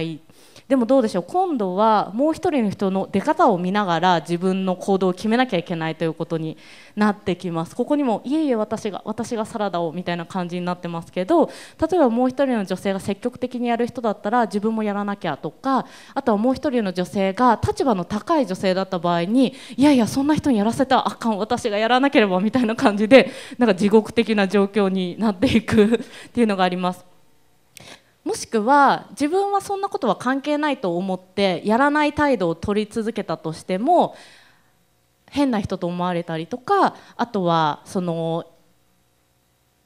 でもどうでしょう今度はもう一人の人の出方を見ながら自分の行動を決めなきゃいけないということになってきますここにもいえいえ私が私がサラダをみたいな感じになってますけど例えばもう一人の女性が積極的にやる人だったら自分もやらなきゃとかあとはもう一人の女性が立場の高い女性だった場合にいやいやそんな人にやらせたらあかん私がやらなければみたいな感じでなんか地獄的な状況になっていくっていうのがあります。もしくは自分はそんなことは関係ないと思ってやらない態度を取り続けたとしても変な人と思われたりとかあとはその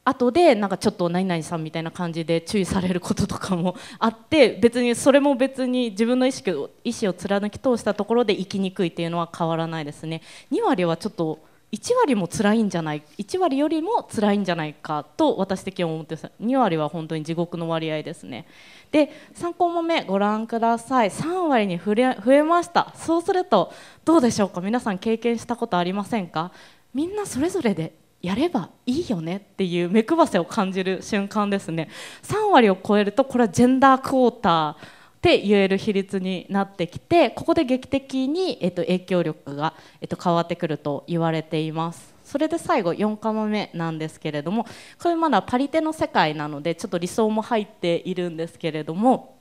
後でなんかちょっと何々さんみたいな感じで注意されることとかもあって別にそれも別に自分の意識を意思を貫き通したところで生きにくいっていうのは変わらないですね2割はちょっと1割も辛いんじゃない1割よりも辛いんじゃないかと私的に思って2割は本当に地獄の割合ですねで3項目目ご覧ください3割に増えましたそうするとどうでしょうか皆さん経験したことありませんかみんなそれぞれでやればいいよねっていう目くばせを感じる瞬間ですね3割を超えるとこれはジェンダークォーターって言える比率になってきてここで劇的に、えっと、影響力が、えっと、変わってくると言われています。それで最後4カ目なんですけれどもこれまだパリテの世界なのでちょっと理想も入っているんですけれども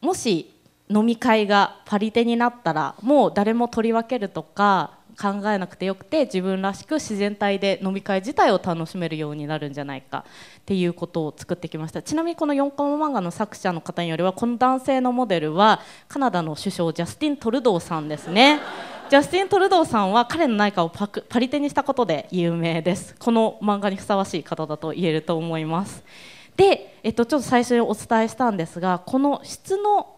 もし飲み会がパリテになったらもう誰も取り分けるとか考えなくてよくて自分らしく自然体で飲み会自体を楽しめるようになるんじゃないかっていうことを作ってきましたちなみにこの4コマ漫画の作者の方によりはこの男性のモデルはカナダの首相ジャスティン・トルドーさんですね。ジャスティン・トルドーさんは彼の内科をパクパリテにしたことで有名ですこの漫画にふさわしい方だと言えると思いますで、えっと、ちょっと最初にお伝えしたんですがこの質の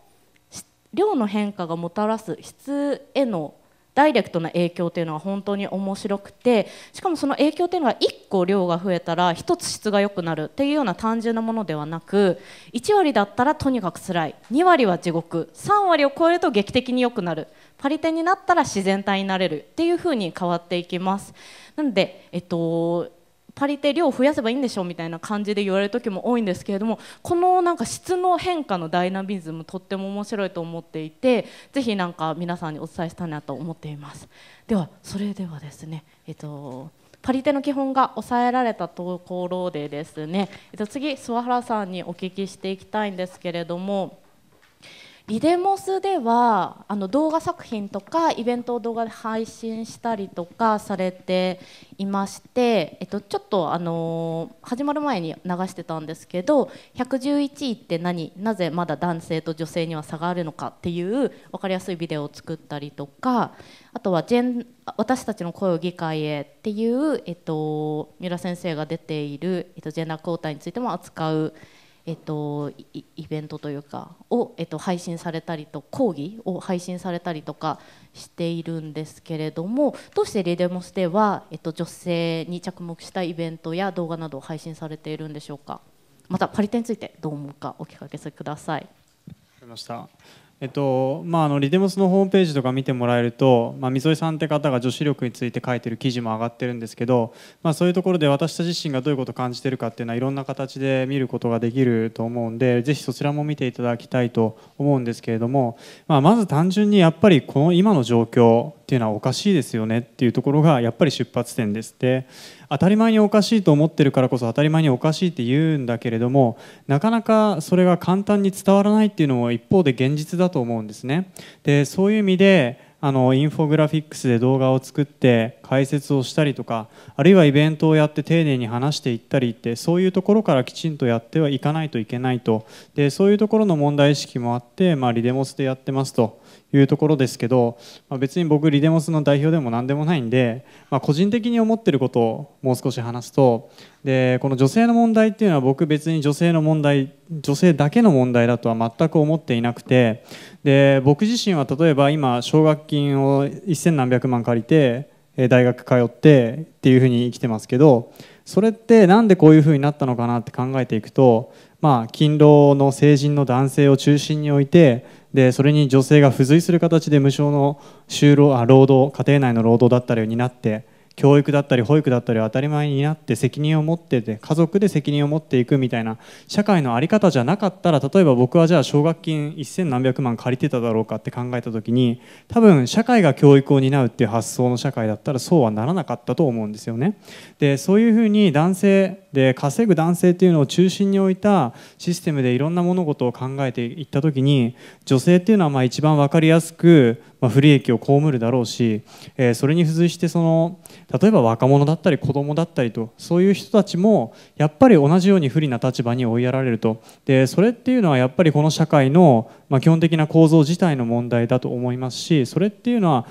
量の変化がもたらす質へのダイレクトな影響っていうのは本当に面白くてしかもその影響っていうのは1個量が増えたら1つ質が良くなるっていうような単純なものではなく1割だったらとにかく辛い2割は地獄3割を超えると劇的に良くなるパリテになったら自然体になれるっていうふうに変わっていきます。なので、えっと借りて量を増やせばいいんでしょうみたいな感じで言われる時も多いんですけれどもこのなんか質の変化のダイナミズムとっても面白いと思っていてぜひなんか皆さんにお伝えしたいなと思っていますではそれではですねえっとパリテの基本が抑えられたところでですね、えっと、次諏訪原さんにお聞きしていきたいんですけれども。ビデモスではあの動画作品とかイベントを動画で配信したりとかされていまして、えっと、ちょっと、あの始まる前に流してたんですけど111位って何なぜまだ男性と女性には差があるのかっていう分かりやすいビデオを作ったりとかあとはジェン私たちの声を議会へっていう、えっと、三浦先生が出ている、えっと、ジェンダー交代についても扱う。えっと、イベントというかを、えっと、配信されたりと講義を配信されたりとかしているんですけれどもどうしてレデモスでは、えっと、女性に着目したイベントや動画などを配信されているんでしょうかまたパリテについてどう思うかお聞かせください。ましたえっとまあ、あのリデモスのホームページとか見てもらえると、まあ、溝井さんって方が女子力について書いてる記事も上がってるんですけど、まあ、そういうところで私たち自身がどういうことを感じてるかっていうのはいろんな形で見ることができると思うんでぜひそちらも見ていただきたいと思うんですけれども、まあ、まず単純にやっぱりこの今の状況っていうのはおかしいですよねっていうところがやっぱり出発点ですで当たり前におかしいと思ってるからこそ当たり前におかしいって言うんだけれどもなかなかそれが簡単に伝わらないっていうのも一方で現実だと思うんですねでそういう意味であのインフォグラフィックスで動画を作って解説をしたりとかあるいはイベントをやって丁寧に話していったりってそういうところからきちんとやってはいかないといけないとでそういうところの問題意識もあって、まあ、リデモスでやってますというところですけど、まあ、別に僕リデモスの代表でも何でもないんで、まあ、個人的に思ってることをもう少し話すとでこの女性の問題っていうのは僕別に女性の問題女性だけの問題だとは全く思っていなくてで僕自身は例えば今奨学金を1000何百万借りて大学通ってっていうふうに生きてますけどそれって何でこういうふうになったのかなって考えていくとまあ、勤労の成人の男性を中心においてでそれに女性が付随する形で無償の就労あ労働家庭内の労働だったりを担って教育だったり保育だったり当たり前になって責任を持ってて家族で責任を持っていくみたいな社会の在り方じゃなかったら例えば僕はじゃあ奨学金1000何百万借りてただろうかって考えた時に多分社会が教育を担うっていう発想の社会だったらそうはならなかったと思うんですよね。でそういうふうに男性で稼ぐ男性っていうのを中心に置いたシステムでいろんな物事を考えていった時に女性っていうのはまあ一番分かりやすくま不利益を被るだろうし、えそれに付随してその例えば若者だったり子供だったりとそういう人たちもやっぱり同じように不利な立場に追いやられるとでそれっていうのはやっぱりこの社会の、ま基本的な構造自体の問題だと思いますしそれっていうのは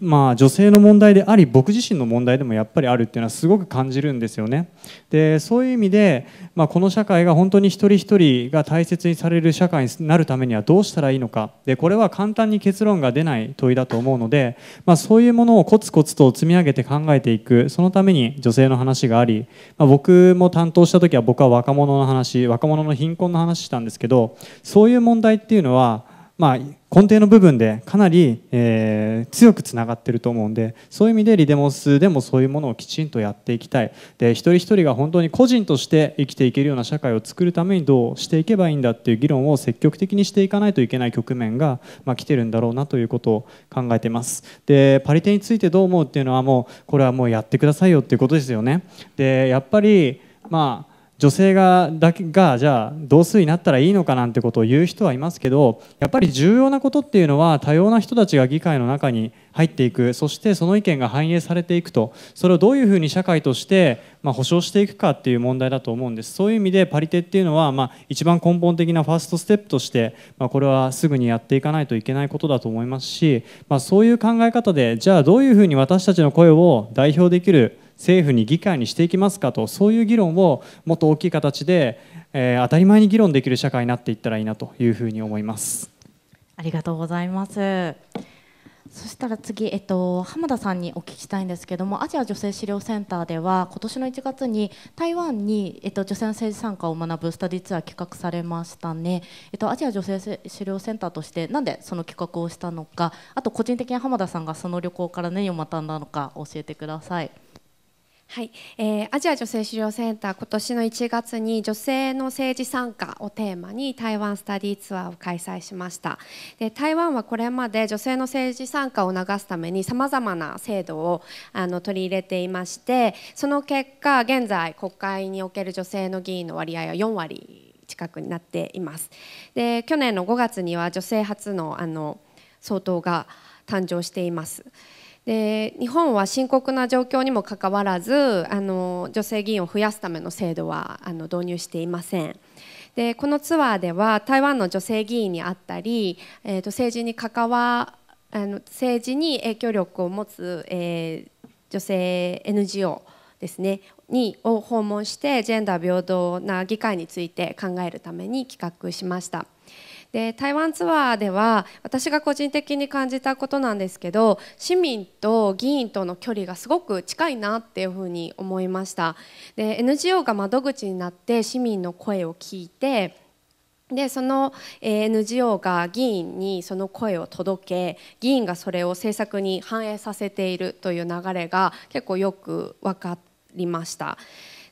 まあ、女性の問題であり僕自身の問題でもやっぱりあるっていうのはすごく感じるんですよね。でそういう意味で、まあ、この社会が本当に一人一人が大切にされる社会になるためにはどうしたらいいのかでこれは簡単に結論が出ない問いだと思うので、まあ、そういうものをコツコツと積み上げて考えていくそのために女性の話があり、まあ、僕も担当した時は僕は若者の話若者の貧困の話したんですけどそういう問題っていうのはまあ、根底の部分でかなり、えー、強くつながってると思うんでそういう意味でリデモスでもそういうものをきちんとやっていきたいで一人一人が本当に個人として生きていけるような社会を作るためにどうしていけばいいんだっていう議論を積極的にしていかないといけない局面が、まあ、来てるんだろうなということを考えていますでパリテについてどう思うっていうのはもうこれはもうやってくださいよっていうことですよねでやっぱりまあ女性がだけがじゃあ同数になったらいいのかなんてことを言う人はいますけどやっぱり重要なことっていうのは多様な人たちが議会の中に入っていくそしてその意見が反映されていくとそれをどういうふうに社会として、まあ、保障していくかっていう問題だと思うんですそういう意味でパリテっていうのは、まあ、一番根本的なファーストステップとして、まあ、これはすぐにやっていかないといけないことだと思いますし、まあ、そういう考え方でじゃあどういうふうに私たちの声を代表できる政府に議会にしていきますかとそういう議論をもっと大きい形で、えー、当たり前に議論できる社会になっていったらいいなというふうに思いますありがとうございますそしたら次、えっと、浜田さんにお聞きしたいんですけどもアジア女性資料センターでは今年の1月に台湾に、えっと、女性の政治参加を学ぶスタディツアー企画されましたね、えっと、アジア女性資料センターとしてなんでその企画をしたのかあと個人的に浜田さんがその旅行から何を学んだのか教えてください。はいえー、アジア女性資料センター今年の1月に女性の政治参加をテーマに台湾スタディツアーを開催しましたで台湾はこれまで女性の政治参加を促すためにさまざまな制度をあの取り入れていましてその結果現在国会における女性の議員の割合は4割近くになっていますで去年の5月には女性初のあの総統が誕生しています。で日本は深刻な状況にもかかわらずあの女性議員を増やすための制度はあの導入していません。でこのツアーでは台湾の女性議員に会ったり、えーと、政治に関わあの政治に影響力を持つ、えー、女性 NGO ですねにを訪問してジェンダー平等な議会について考えるために企画しました。で台湾ツアーでは私が個人的に感じたことなんですけど市民と議員との距離がすごく近いなっていうふうに思いましたで NGO が窓口になって市民の声を聞いてでその NGO が議員にその声を届け議員がそれを政策に反映させているという流れが結構よく分かりました。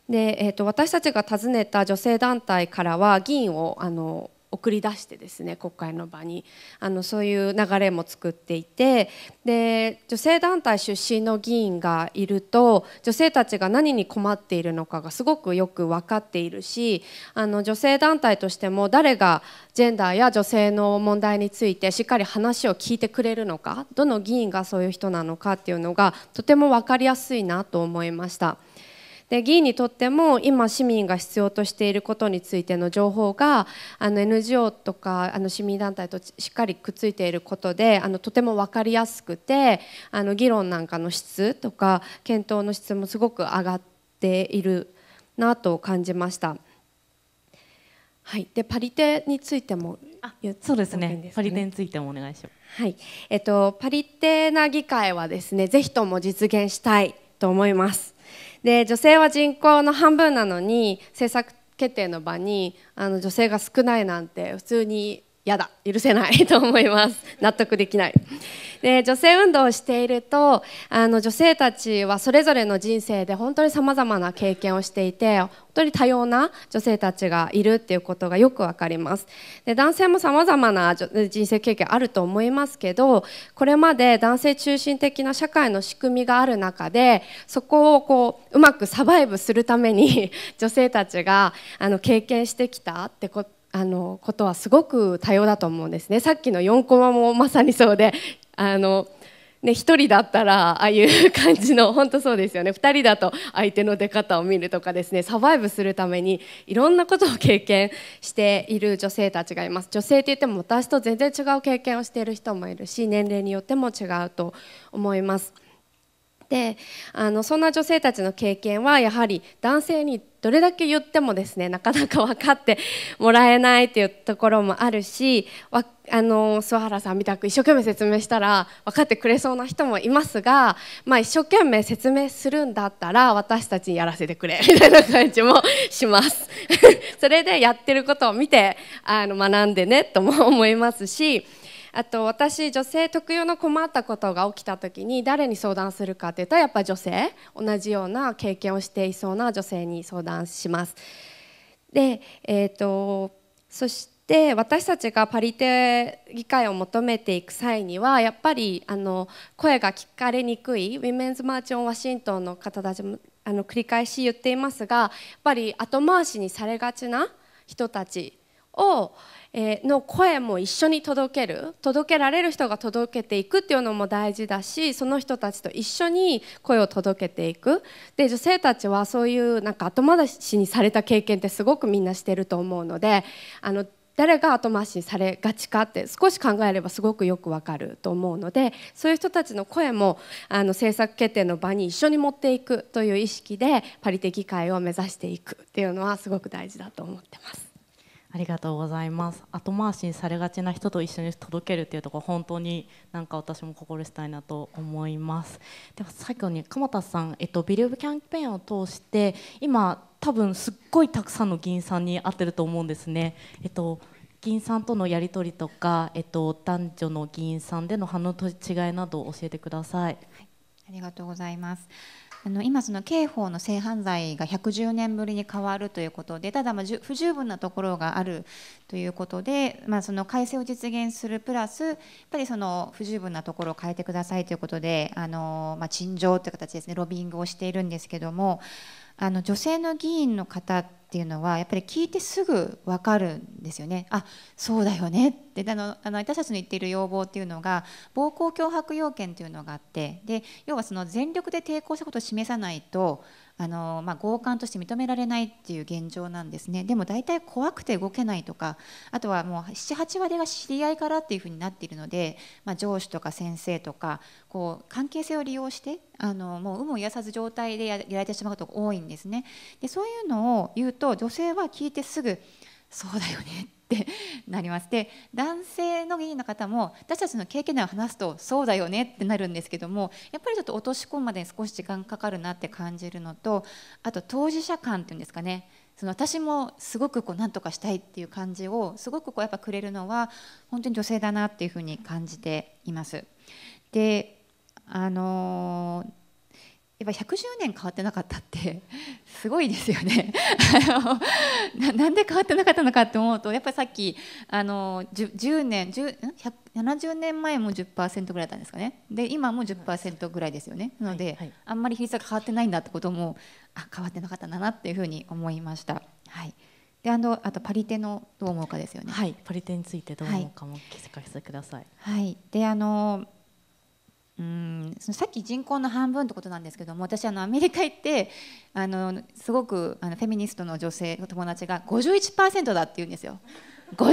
でえーと、と私たちが訪ねた女性団体からは議員をあの送り出してですね国会の場にあのそういう流れも作っていてで女性団体出身の議員がいると女性たちが何に困っているのかがすごくよく分かっているしあの女性団体としても誰がジェンダーや女性の問題についてしっかり話を聞いてくれるのかどの議員がそういう人なのかっていうのがとても分かりやすいなと思いました。で議員にとっても今市民が必要としていることについての情報があの NGO とかあの市民団体としっかりくっついていることであのとても分かりやすくてあの議論なんかの質とか検討の質もすごく上がっているなと感じました。はい、でパリテについてもそうですね、ね、パリテについてもお願いします。はい、えっとパリテな議会はですね、ぜひとも実現したいと思います。で女性は人口の半分なのに政策決定の場にあの女性が少ないなんて普通にやだ許せない と思います納得できないで女性運動をしているとあの女性たちはそれぞれの人生で本当にさまざまな経験をしていて本当に多様な女性たちがいるっていうことがよくわかりますで男性もさまざまな人生経験あると思いますけどこれまで男性中心的な社会の仕組みがある中でそこをこううまくサバイブするために 女性たちがあの経験してきたってことあのことはすごく多様だと思うんですねさっきの4コマもまさにそうで あの、ね、1人だったらああいう感じの 本当そうですよね二人だと相手の出方を見るとかですねサバイブするためにいろんなことを経験している女性たちがいます女性って言っても私と全然違う経験をしている人もいるし年齢によっても違うと思います。であのそんな女性たちの経験はやはり男性にどれだけ言ってもですねなかなか分かってもらえないっていうところもあるしあの諏訪原さんみたく一生懸命説明したら分かってくれそうな人もいますが、まあ、一生懸命説明するんだったら私たちにやらせてくれみたいな感じもします。それでやってることを見てあの学んでねとも思いますし。あと私女性特有の困ったことが起きた時に誰に相談するかというとやっぱ女性同じような経験をしていそうな女性に相談します。で、えーと、そして私たちがパリテ議会を求めていく際にはやっぱりあの声が聞かれにくいウィメンズ・マーチ・オン・ワシントンの方たちもあの繰り返し言っていますがやっぱり後回しにされがちな人たちを、の声も一緒に届ける届けられる人が届けていくっていうのも大事だしその人たちと一緒に声を届けていくで女性たちはそういうなんか後回しにされた経験ってすごくみんなしてると思うのであの誰が後回しにされがちかって少し考えればすごくよくわかると思うのでそういう人たちの声もあの政策決定の場に一緒に持っていくという意識でパリ的議会を目指していくっていうのはすごく大事だと思ってます。ありがとうございます後回しにされがちな人と一緒に届けるっていうところ本当になんか私も心したいなと思いますでは最後に鎌田さん、えっと、ビリーブキャンペーンを通して今多分すっごいたくさんの議員さんに会ってると思うんですね。えっと議員さんとのやり取りとか、えっと、男女の議員さんでの反応と違いなどを教えてください、はい、ありがとうございます。あの今、その刑法の性犯罪が110年ぶりに変わるということでただ、不十分なところがあるということで、まあ、その改正を実現するプラスやっぱりその不十分なところを変えてくださいということであの、まあ、陳情という形ですねロビングをしているんですけどもあの女性の議員の方ってっていうのはやっぱり聞いてすぐ分かるんですよねあそうだよねってあのあの私たちの言っている要望っていうのが暴行脅迫要件というのがあってで要はその全力で抵抗したことを示さないとあの、まあ、強姦として認められないっていう現状なんですねでも大体怖くて動けないとかあとはもう78割が知り合いからっていうふうになっているので、まあ、上司とか先生とかこう関係性を利用してあのもう有無を癒さず状態でやられてしまうことが多いんですねでそういうのを言うと女性は聞いてすぐ「そうだよね」ってなりますで男性の議員の方も私たちの経験談を話すとそうだよねってなるんですけどもやっぱりちょっと落とし込むまでに少し時間かかるなって感じるのとあと当事者感っていうんですかねその私もすごくこう何とかしたいっていう感じをすごくこうやっぱくれるのは本当に女性だなっていうふうに感じています。であのーやっぱ110年変わってなかったって すごいですよね ななんで変わってなかったのかって思うとやっぱりさっきあの 10, 10年10 70年前も10%ぐらいだったんですかねで今も10%ぐらいですよね、なので、はいはい、あんまり比率が変わってないんだってこともあ変わってなかったんだなっていうふうに思いました。はいであのあとパリテのどう思うかですよね。はい、パリテについてどう思うかも聞かせてください。はい、であのうんそのさっき人口の半分ってことなんですけども私あのアメリカ行ってあのすごくあのフェミニストの女性の友達が51%だって言うんですよ。51%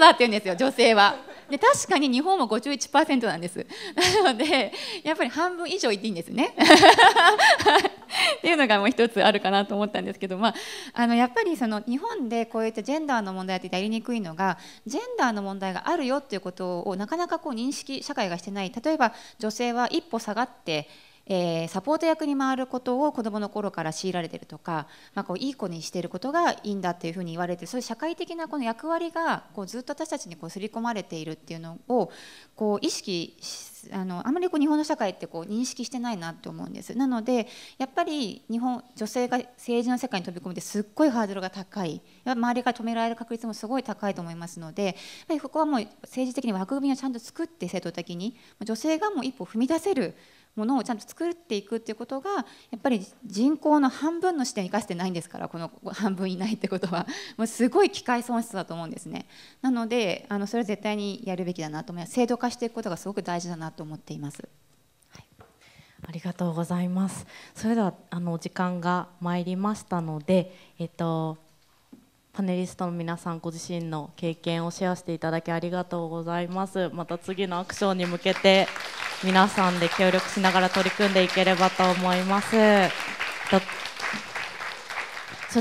だって言うんですよ女性は。で確かに日本も51%なんですなのでやっぱり半分以上いっていいんですねっていうのがもう一つあるかなと思ったんですけど、まあ、あのやっぱりその日本でこういったジェンダーの問題ってやりにくいのがジェンダーの問題があるよっていうことをなかなかこう認識社会がしてない例えば女性は一歩下がってえー、サポート役に回ることを子どもの頃から強いられてるとか、まあ、こういい子にしていることがいいんだっていうふうに言われてそういう社会的なこの役割がこうずっと私たちにこう刷り込まれているっていうのをこう意識あのあまりこう日本の社会ってこう認識してないなと思うんですなのでやっぱり日本女性が政治の世界に飛び込むってすっごいハードルが高い周りが止められる確率もすごい高いと思いますのでやっぱりここはもう政治的に枠組みをちゃんと作って制度的に女性がもう一歩踏み出せるものをちゃんと作っていくっていうことがやっぱり人口の半分の視点を生かしてないんですからこの半分いないってことは もうすごい機械損失だと思うんですねなのであのそれは絶対にやるべきだなと思います制度化していくことがすごく大事だなと思っています。ありがとうございます。それではあの時間が参りましたので、えっとパネリストの皆さんご自身の経験をシェアしていただきありがとうございますまた次のアクションに向けて皆さんで協力しながら取り組んでいければと思いますそれ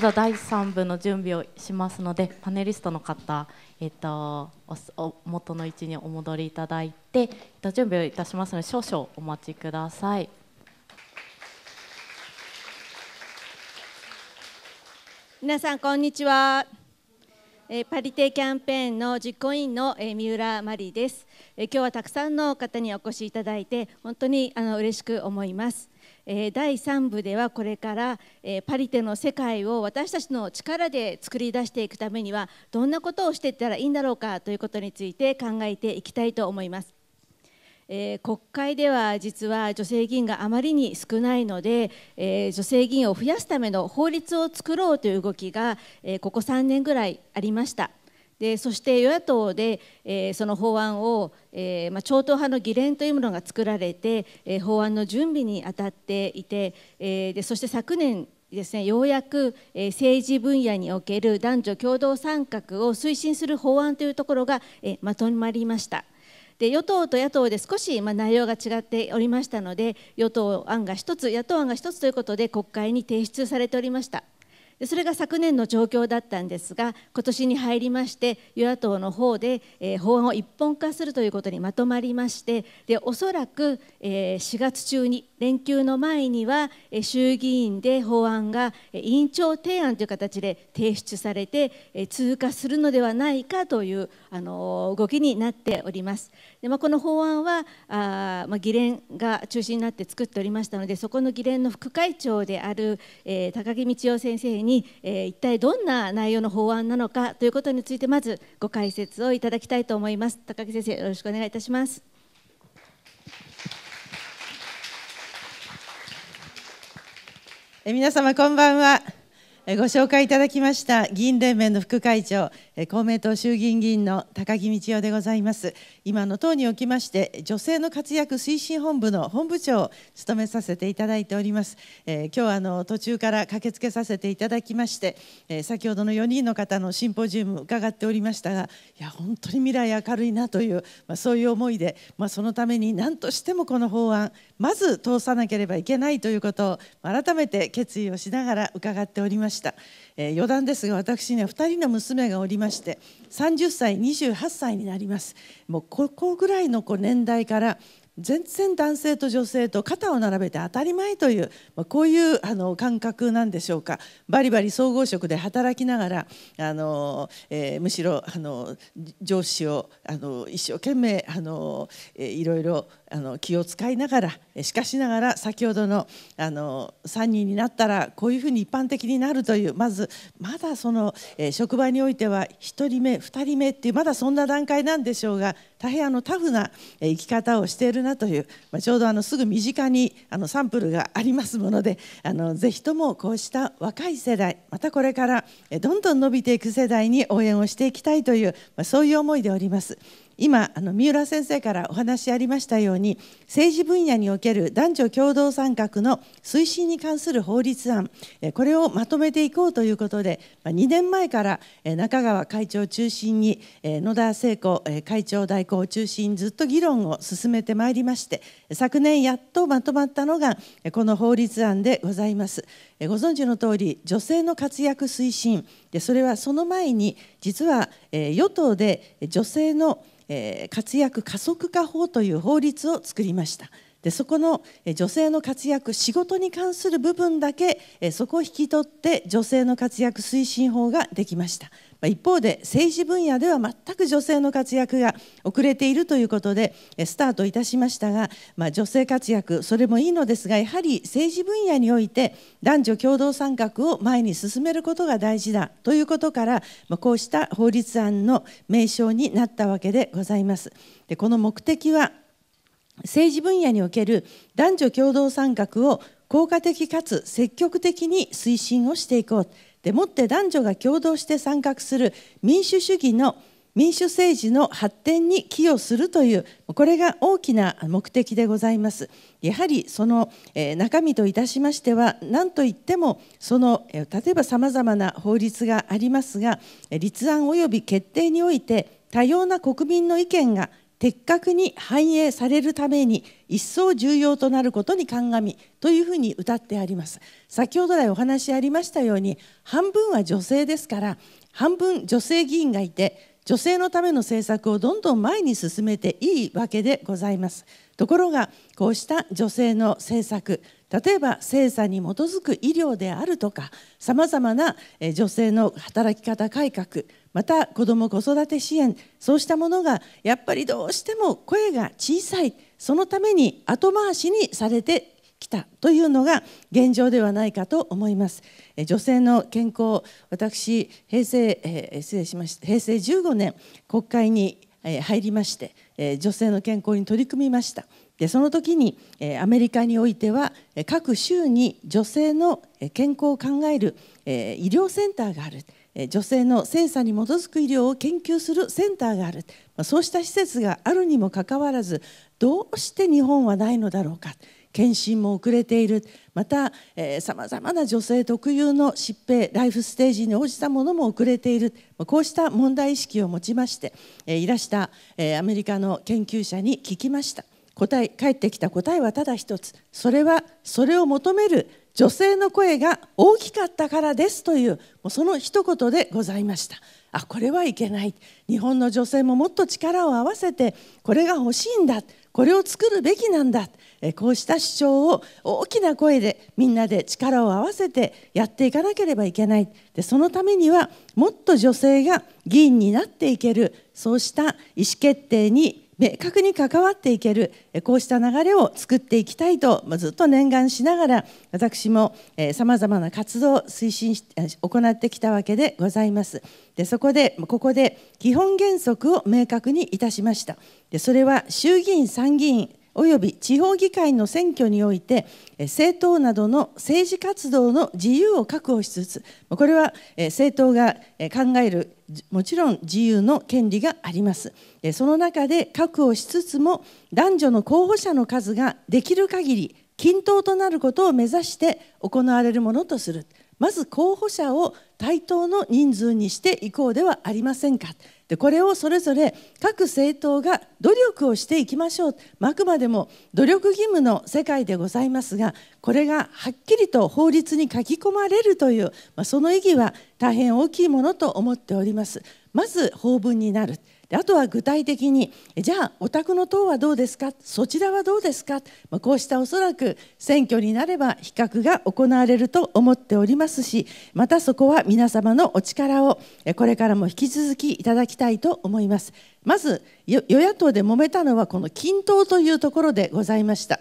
では第3部の準備をしますのでパネリストの方、えっと、と元の位置にお戻りいただいて、えっと、準備をいたしますので少々お待ちください。皆さんこんにちは、えー、パリテキャンペーンの実行委員の、えー、三浦真理です、えー、今日はたくさんの方にお越しいただいて本当にあの嬉しく思います、えー、第3部ではこれから、えー、パリテの世界を私たちの力で作り出していくためにはどんなことをしていったらいいんだろうかということについて考えていきたいと思いますえー、国会では実は女性議員があまりに少ないので、えー、女性議員を増やすための法律を作ろうという動きが、えー、ここ3年ぐらいありました。でそして与野党で、えー、その法案を、えーまあ、超党派の議連というものが作られて、えー、法案の準備に当たっていて、えー、でそして昨年ですねようやく、え政治分野における男女共同参画を推進する法案というところが、えまとまりました。で与党と野党で少しま内容が違っておりましたので与党案が1つ野党案が1つということで国会に提出されておりました。でそれが昨年の状況だったんですが今年に入りまして与野党の方で、えー、法案を一本化するということにまとまりましてでおそらく、えー、4月中に連休の前には、えー、衆議院で法案が、えー、委員長提案という形で提出されて、えー、通過するのではないかという、あのー、動きになっております。でまあ、この法案はあ、まあ、議連が中心になって作っておりましたのでそこの議連の副会長である、えー、高木道夫先生に、えー、一体どんな内容の法案なのかということについてまずご解説をいただきたいと思います高木先生よろしくお願いいたしますえ皆様こんばんはご紹介いただきました議員連盟の副会長公明党衆議院議員の高木道夫でございます今の党におきまして女性の活躍推進本部の本部長を務めさせていただいております、えー、今日あの途中から駆けつけさせていただきまして、えー、先ほどの4人の方のシンポジウム伺っておりましたがいや本当に未来明るいなという、まあ、そういう思いで、まあ、そのために何としてもこの法案まず通さなければいけないということを改めて決意をしながら伺っておりました。えー、余談ですが私には2人の娘がおりまして30歳28歳になりますもうここぐらいの年代から全然男性と女性と肩を並べて当たり前という、まあ、こういうあの感覚なんでしょうかバリバリ総合職で働きながらあの、えー、むしろあの上司をあの一生懸命あの、えー、いろいろあの気を使いながらしかしながら先ほどのあの3人になったらこういうふうに一般的になるというまずまだその、え職場においては1人目2人目っていうまだそんな段階なんでしょうが大変あのタフな生き方をしているなという、まあ、ちょうどあのすぐ身近にあのサンプルがありますものであのぜひともこうした若い世代またこれからどんどん伸びていく世代に応援をしていきたいという、まあ、そういう思いでおります。今あの三浦先生からお話ありましたように政治分野における男女共同参画の推進に関する法律案これをまとめていこうということで2年前から中川会長を中心に野田聖子会長代行を中心にずっと議論を進めてまいりまして昨年やっとまとまったのがこの法律案でございますご存知の通り女性の活躍推進でそれはその前に実は与党で女性の活躍加速化法という法律を作りました。でそこの女性の活躍仕事に関する部分だけそこを引き取って女性の活躍推進法ができました一方で政治分野では全く女性の活躍が遅れているということでスタートいたしましたが、まあ、女性活躍それもいいのですがやはり政治分野において男女共同参画を前に進めることが大事だということから、まあ、こうした法律案の名称になったわけでございます。でこの目的は政治分野における男女共同参画を効果的かつ積極的に推進をしていこうでもって男女が共同して参画する民主主義の民主政治の発展に寄与するというこれが大きな目的でございますやはりその中身といたしましては何といってもその例えばさまざまな法律がありますが立案及び決定において多様な国民の意見が的確に反映されるために一層重要となることに鑑みというふうに歌ってあります先ほど来お話ありましたように半分は女性ですから半分女性議員がいて女性のための政策をどんどん前に進めていいわけでございますところがこうした女性の政策例えば性差に基づく医療であるとかさまざまな女性の働き方改革また子ども子育て支援そうしたものがやっぱりどうしても声が小さいそのために後回しにされてきたというのが現状ではないかと思います女性の健康私平成、えー、失礼しました平成15年国会に入りまして女性の健康に取り組みましたでその時にアメリカにおいては各州に女性の健康を考える医療センターがある女性の精査に基づく医療を研究するセンターがあるそうした施設があるにもかかわらずどうして日本はないのだろうか検診も遅れているまたさまざまな女性特有の疾病ライフステージに応じたものも遅れているこうした問題意識を持ちましていらしたアメリカの研究者に聞きました。答え返ってきた答えはただ一つそれはそれを求める女性の声が大きかったからですというもうその一言でございましたあこれはいけない日本の女性ももっと力を合わせてこれが欲しいんだこれを作るべきなんだこうした主張を大きな声でみんなで力を合わせてやっていかなければいけないでそのためにはもっと女性が議員になっていけるそうした意思決定に明確に関わっていけるこうした流れを作っていきたいとずっと念願しながら私もさまざまな活動を推進し行ってきたわけでございますでそこでここで基本原則を明確にいたしましたでそれは衆議院参議院および地方議会の選挙において政党などの政治活動の自由を確保しつつこれは政党が考えるもちろん自由の権利がありますその中で確保しつつも男女の候補者の数ができる限り均等となることを目指して行われるものとするまず候補者を対等の人数にしていこうではありませんかでこれをそれぞれ各政党が努力をしていきましょうあくまでも努力義務の世界でございますがこれがはっきりと法律に書き込まれるという、まあ、その意義は大変大きいものと思っております。まず法文になるであとは具体的にじゃあお宅の党はどうですかそちらはどうですか、まあ、こうしたおそらく選挙になれば比較が行われると思っておりますしまたそこは皆様のお力をこれからも引き続きいただきたいと思います。まず与野党で揉めたのはこの均等というところでございました。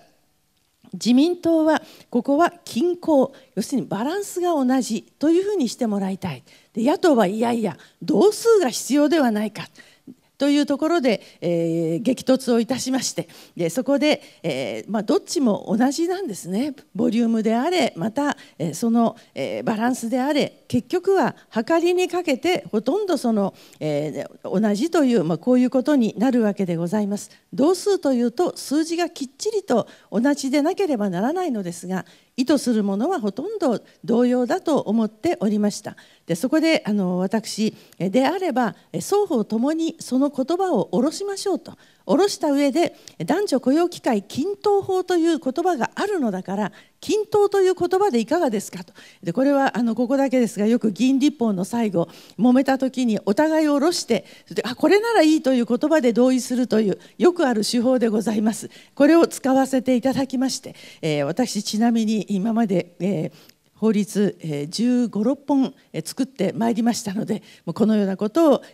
自民党はここは均衡要するにバランスが同じというふうにしてもらいたいで野党はいやいや同数が必要ではないかというところで、えー、激突をいたしましてでそこで、えー、まあ、どっちも同じなんですねボリュームであれまた、えその、えバランスであれ結局は計りにかけてほとんどその、えー、同じという、まあ、こういうことになるわけでございます。同数というと数字がきっちりと同じでなければならないのですが意図するものはほとんど同様だと思っておりましたでそこであの私であれば双方ともにその言葉を下ろしましょうと下ろした上で男女雇用機会均等法という言葉があるのだから均等という言葉でいかがですかとでこれはあのここだけですがよく議員立法の最後揉めた時にお互いを下ろしてあこれならいいという言葉で同意するというよくある手法でございますこれを使わせていただきまして、えー、私ちなみに今まで、えー、法律15、6本作ってまいりましたので、このようなことをこ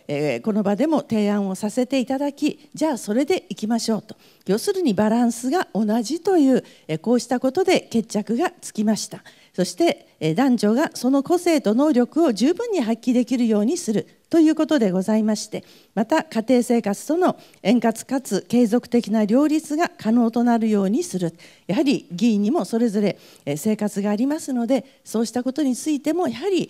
の場でも提案をさせていただき、じゃあそれでいきましょうと、要するにバランスが同じという、こうしたことで決着がつきました。そして男女がその個性と能力を十分に発揮できるようにするということでございましてまた家庭生活との円滑かつ継続的な両立が可能となるようにするやはり議員にもそれぞれ生活がありますのでそうしたことについてもやはり支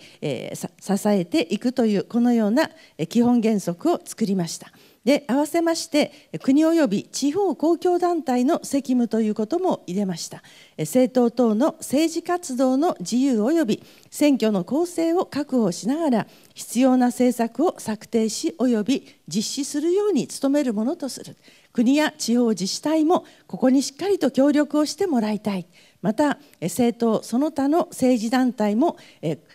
えていくというこのような基本原則を作りました。で合わせまして国及び地方公共団体の責務ということも入れました政党等の政治活動の自由及び選挙の公正を確保しながら必要な政策を策定し及び実施するように努めるものとする国や地方自治体もここにしっかりと協力をしてもらいたいまた政党その他の政治団体も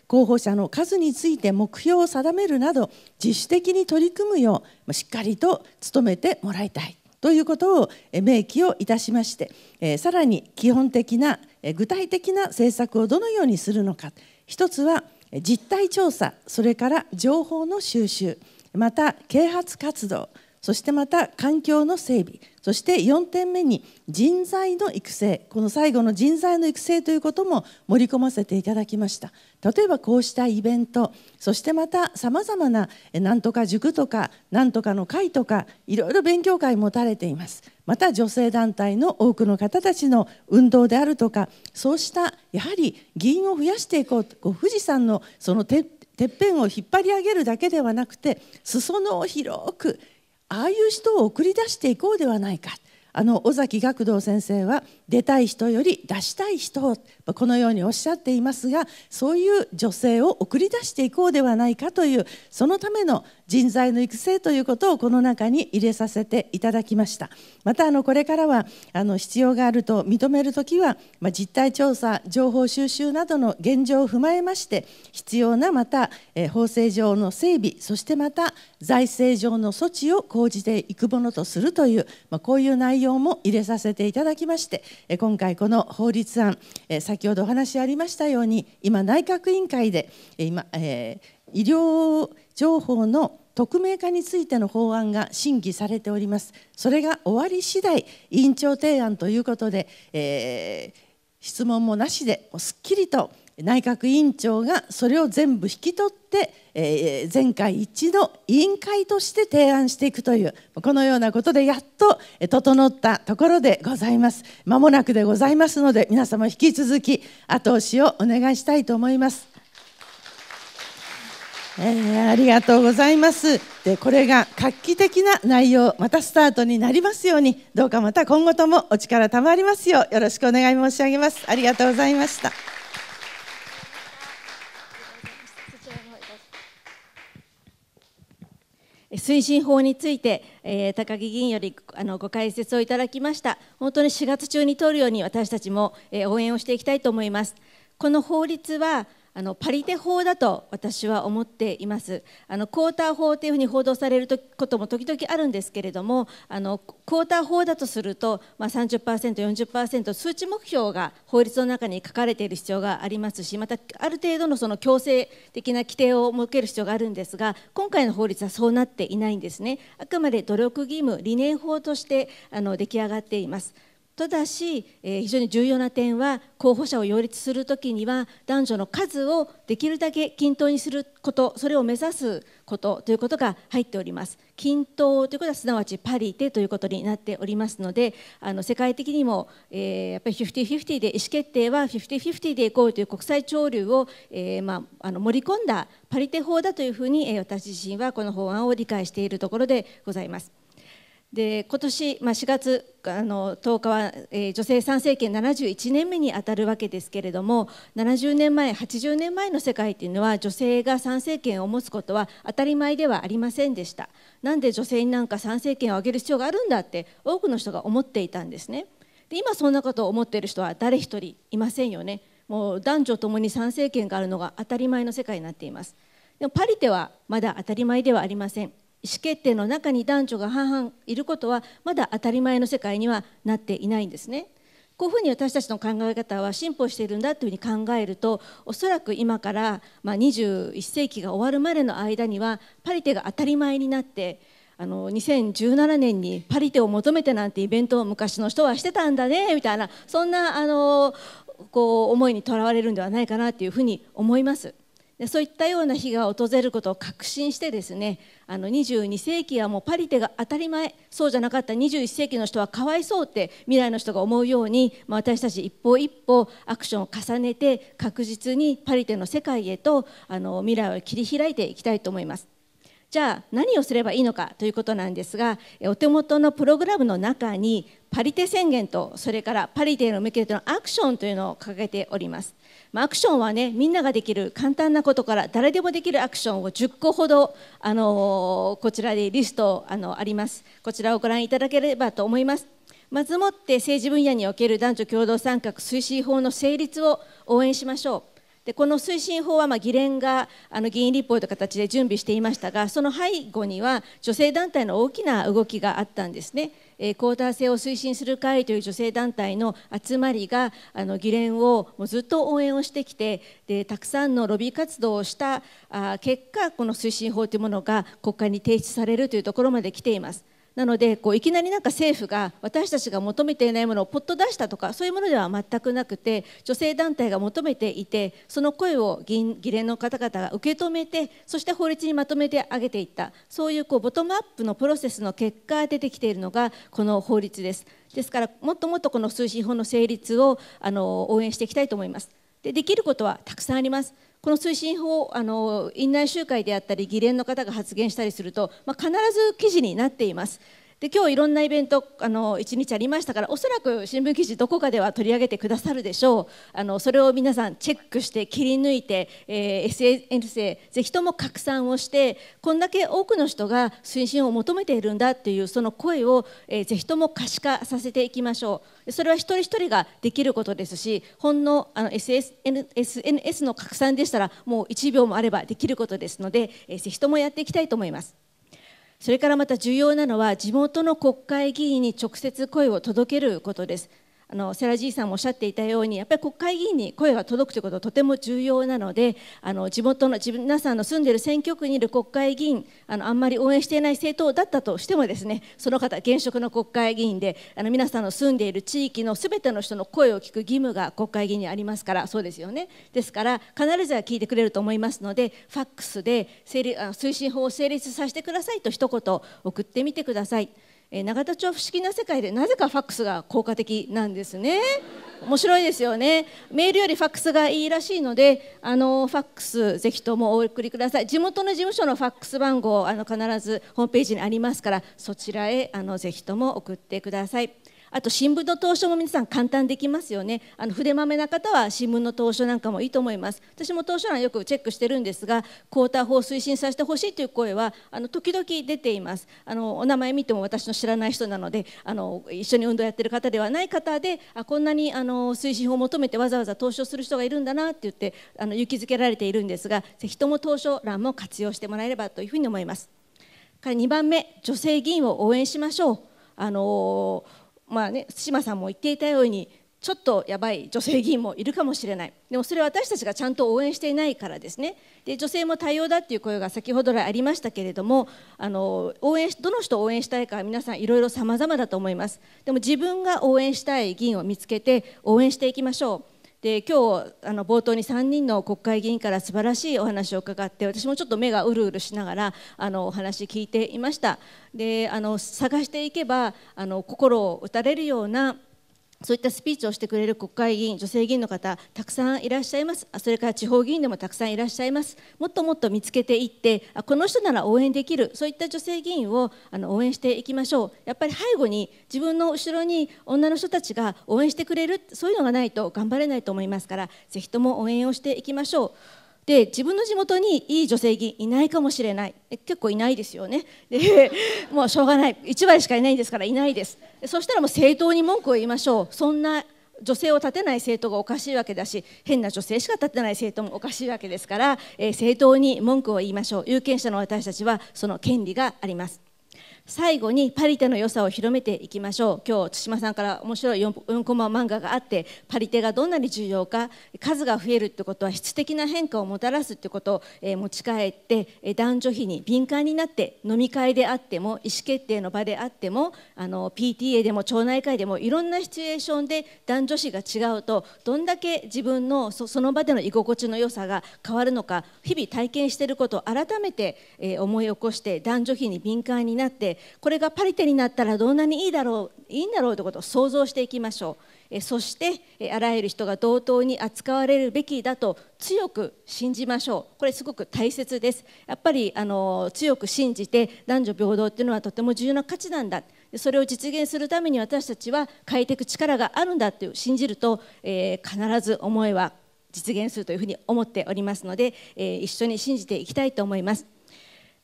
候補者の数について目標を定めるなど自主的に取り組むようしっかりと努めてもらいたいということを明記をいたしましてさらに基本的な具体的な政策をどのようにするのか一つは実態調査それから情報の収集また啓発活動そしてまた環境の整備そして4点目に人材の育成この最後の人材の育成ということも盛り込ませていただきました例えばこうしたイベントそしてまたさまざまななんとか塾とかなんとかの会とかいろいろ勉強会持たれていますまた女性団体の多くの方たちの運動であるとかそうしたやはり議員を増やしていこうと富士山のそのてっぺんを引っ張り上げるだけではなくて裾野を広くああいう人を送り出していこうではないかあの尾崎学童先生は出たい人より出したい人このようにおっしゃっていますがそういう女性を送り出していこうではないかというそのための人材の育成ということをこの中に入れさせていただきましたまたあのこれからはあの必要があると認めるときは、まあ、実態調査情報収集などの現状を踏まえまして必要なまた、えー、法制上の整備そしてまた財政上の措置を講じていくものとするという、まあ、こういう内容も入れさせていただきまして今回この法律案先ほどお話ありましたように今内閣委員会で今、え医療情報の匿名化についての法案が審議されておりますそれが終わり次第委員長提案ということで、え質問もなしですっきりと内閣委員長がそれを全部引き取って、えー、前回一致の委員会として提案していくというこのようなことでやっと整ったところでございますまもなくでございますので皆様引き続き後押しをお願いしたいと思います。えー、ありがとうございます。で、これが画期的な内容、またスタートになりますように、どうかまた今後ともお力賜りますようよろしくお願い申し上げます。ありがとうございました。推進法について、えー、高木議員よりあのご解説をいただきました本当に4月中に通るように私たちも、えー、応援をしていきたいと思いますこの法律はあのパリテ法だと私は思っていますあのクォーター法というふうに報道されることも時々あるんですけれどもあのクォーター法だとすると、まあ30、30%40% 数値目標が法律の中に書かれている必要がありますしまたある程度のその強制的な規定を設ける必要があるんですが今回の法律はそうなっていないんですねあくまで努力義務理念法としてあの出来上がっています。ただし、えー、非常に重要な点は候補者を擁立するときには男女の数をできるだけ均等にすることそれを目指すことということが入っております均等ということはすなわちパリテということになっておりますのであの世界的にも、えー、やっぱり50-50で意思決定は50-50でいこうという国際潮流を、えーまあ、あの盛り込んだパリテ法だというふうに、えー、私自身はこの法案を理解しているところでございます。で今年、まあ、4月あの10日は、えー、女性参政権71年目にあたるわけですけれども70年前80年前の世界というのは女性が参政権を持つことは当たり前ではありませんでしたなんで女性になんか参政権を上げる必要があるんだって多くの人が思っていたんですねで今そんなことを思っている人は誰一人いませんよねもう男女ともに参政権があるのが当たり前の世界になっていますでもパリではまだ当たり前ではありません思決定の中に男女が半々いることはまだ当たり前の世界にはなっていないんですね。こういうふうに私たちの考え方は進歩しているんだというふうに考えるとおそらく今から、まあ、21世紀が終わるまでの間にはパリテが当たり前になってあの2017年にパリテを求めてなんてイベントを昔の人はしてたんだねみたいなそんなあのこう思いにとらわれるんではないかなというふうに思います。でそういったような日が訪れることを確信してですねあの22世紀はもうパリテが当たり前そうじゃなかった21世紀の人はかわいそうって未来の人が思うように、まあ、私たち一歩一歩アクションを重ねて確実にパリテの世界へとあの未来を切り開いていきたいと思います。じゃあ何をすればいいのかということなんですがお手元のプログラムの中にパリテ宣言とそれからパリテの向けてのアクションというのを掲げております、まあ、アクションはねみんなができる簡単なことから誰でもできるアクションを10個ほど、あのー、こちらでリスト、あのありますこちらをご覧いただければと思いますまずもって政治分野における男女共同参画推進法の成立を応援しましょうでこの推進法はま議連があの議員立法という形で準備していましたがその背後には女性団体の大きな動きがあったんですね。えクォーター制を推進する会という女性団体の集まりがあの議連をもうずっと応援をしてきてでたくさんのロビー活動をしたあ結果この推進法というものが国会に提出されるというところまで来ています。なのでこういきなりなんか政府が私たちが求めていないものをポッと出したとかそういうものでは全くなくて女性団体が求めていてその声を議連の方々が受け止めてそして法律にまとめてあげていったそういうこうボトムアップのプロセスの結果出てきているのがこの法律です。ですからもっともっとこの推進法の成立をあの応援していきたいと思います。でできることはたくさんあります。この推進法あの院内集会であったり議連の方が発言したりすると、まあ、必ず記事になっています。で今日いろんなイベントあの1日ありましたからおそらく新聞記事どこかでは取り上げてくださるでしょうあのそれを皆さんチェックして切り抜いて、えー、SNS へぜひとも拡散をしてこんだけ多くの人が推進を求めているんだっていうその声を、えー、ぜひとも可視化させていきましょうそれは一人一人ができることですしほんのあの s SNS の拡散でしたらもう1秒もあればできることですので、えー、ぜひともやっていきたいと思います。それからまた重要なのは地元の国会議員に直接声を届けることですあのセラ爺さんもおっしゃっていたようにやっぱり国会議員に声が届くということはとても重要なのであの地元の皆さんの住んでいる選挙区にいる国会議員あのあんまり応援していない政党だったとしてもですねその方現職の国会議員であの皆さんの住んでいる地域のすべての人の声を聞く義務が国会議員にありますからそうですよねですから必ずは聞いてくれると思いますのでファックスで推進法を成立させてくださいと一言送ってみてください。え永田町不思議な世界でなぜかファックスが効果的なんですね面白いですよねメールよりファックスがいいらしいのであのファックスぜひともお送りください地元の事務所のファックス番号あの必ずホームページにありますからそちらへあのぜひとも送ってくださいあと新聞の投書も皆さん簡単できますよねあの筆まめな方は新聞の投書なんかもいいと思います私も投書欄よくチェックしてるんですがクォーター法を推進させてほしいという声はあの時々出ていますあのお名前見ても私の知らない人なのであの一緒に運動やってる方ではない方であこんなにあの推進法を求めてわざわざ投書する人がいるんだなって言ってあの勇気づけられているんですがぜひとも投書欄も活用してもらえればというふうに思いますから2番目女性議員を応援しましょうあのーまあね、対馬さんも言っていたようにちょっとやばい女性議員もいるかもしれないでもそれは私たちがちゃんと応援していないからですねで女性も多様だっていう声が先ほどありましたけれどもあの応援どの人を応援したいか皆さんいろいろ様々だと思いますでも自分が応援したい議員を見つけて応援していきましょうで今日あの冒頭に3人の国会議員から素晴らしいお話を伺って私もちょっと目がうるうるしながらあのお話聞いていましたであの探していけばあの心を打たれるようなそういったスピーチをしてくれる国会議員、女性議員の方、たくさんいらっしゃいます、それから地方議員でもたくさんいらっしゃいます、もっともっと見つけていって、あこの人なら応援できる、そういった女性議員をあの応援していきましょう、やっぱり背後に、自分の後ろに女の人たちが応援してくれる、そういうのがないと頑張れないと思いますから、ぜひとも応援をしていきましょう。で自分の地元にいい女性議員いないかもしれない結構いないですよねで もうしょうがない1割しかいないんですからいないですそしたらもう政党に文句を言いましょうそんな女性を立てない政党がおかしいわけだし変な女性しか立てない政党もおかしいわけですから、えー、政党に文句を言いましょう有権者の私たちはその権利があります最後にパリテの良さを広めていきましょう今日対馬さんから面白い 4, 4コマ漫画があってパリテがどんなに重要か数が増えるってことは質的な変化をもたらすってことを、えー、持ち帰って、えー、男女比に敏感になって飲み会であっても意思決定の場であってもあの PTA でも町内会でもいろんなシチュエーションで男女比が違うとどんだけ自分のそその場での居心地の良さが変わるのか日々体験していることを改めて、えー、思い起こして男女比に敏感になってこれがパリテになったらどんなにいいだろういいんだろうということを想像していきましょうえそしてあらゆる人が同等に扱われるべきだと強く信じましょうこれすごく大切ですやっぱりあの強く信じて男女平等っていうのはとても重要な価値なんだそれを実現するために私たちは変えていく力があるんだという信じると、えー、必ず思いは実現するというふうに思っておりますので、えー、一緒に信じていきたいと思います。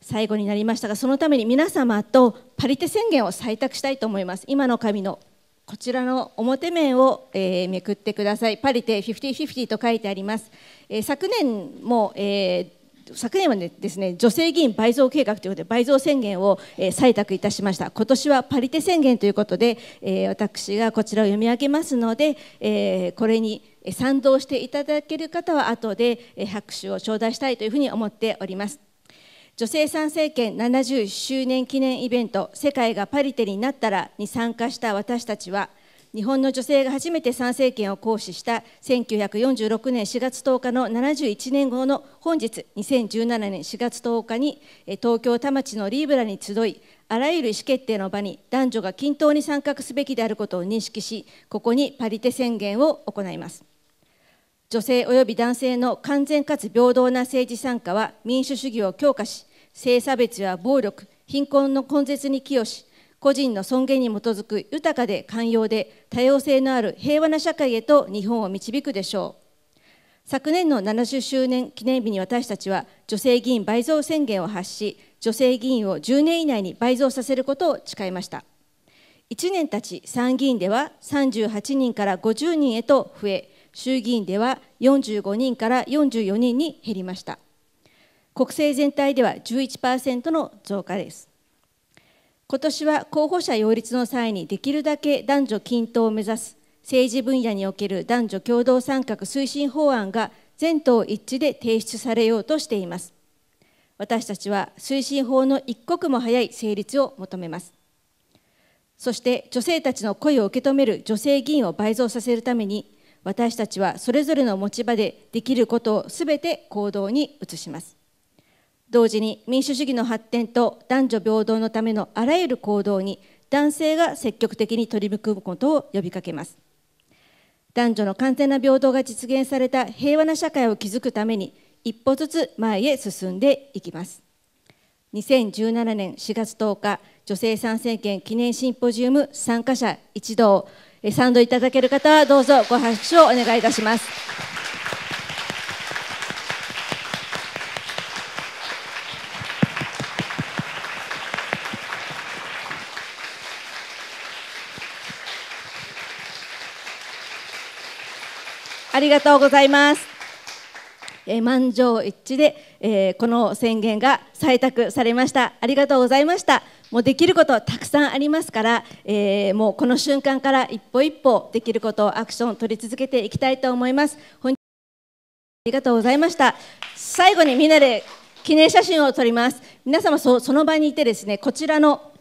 最後になりましたがそのために皆様とパリテ宣言を採択したいと思います今の紙のこちらの表面を、えー、めくってくださいパリテ5050と書いてあります、えー、昨年も、えー、昨年はねですね女性議員倍増計画ということで倍増宣言を、えー、採択いたしました今年はパリテ宣言ということで、えー、私がこちらを読み上げますので、えー、これに賛同していただける方は後で拍手を頂戴したいというふうに思っております女性参政権70周年記念イベント「世界がパリテになったら」に参加した私たちは日本の女性が初めて参政権を行使した1946年4月10日の71年後の本日2017年4月10日に東京田町のリーブラに集いあらゆる意思決定の場に男女が均等に参画すべきであることを認識しここにパリテ宣言を行います。女性及び男性の完全かつ平等な政治参加は民主主義を強化し、性差別や暴力、貧困の根絶に寄与し、個人の尊厳に基づく豊かで寛容で多様性のある平和な社会へと日本を導くでしょう。昨年の70周年記念日に私たちは女性議員倍増宣言を発し、女性議員を10年以内に倍増させることを誓いました。1年たち参議院では38人から50人へと増え、衆議院では45人から44人に減りました国政全体では11%の増加です今年は候補者擁立の際にできるだけ男女均等を目指す政治分野における男女共同参画推進法案が全党一致で提出されようとしています私たちは推進法の一刻も早い成立を求めますそして女性たちの声を受け止める女性議員を倍増させるために私たちはそれぞれの持ち場でできることをすべて行動に移します同時に民主主義の発展と男女平等のためのあらゆる行動に男性が積極的に取り組むことを呼びかけます男女の完全な平等が実現された平和な社会を築くために一歩ずつ前へ進んでいきます2017年4月10日女性参政権記念シンポジウム参加者一同賛同いただける方はどうぞご拍手をお願いいたします。ありがとうございます。え満場一致で、えこの宣言が採択されましたありがとうございましたもうできることたくさんありますから、えー、もうこの瞬間から一歩一歩できることをアクション取り続けていきたいと思います本日ありがとうございました最後にみんなで記念写真を撮ります皆様そその場にいてですねこちらの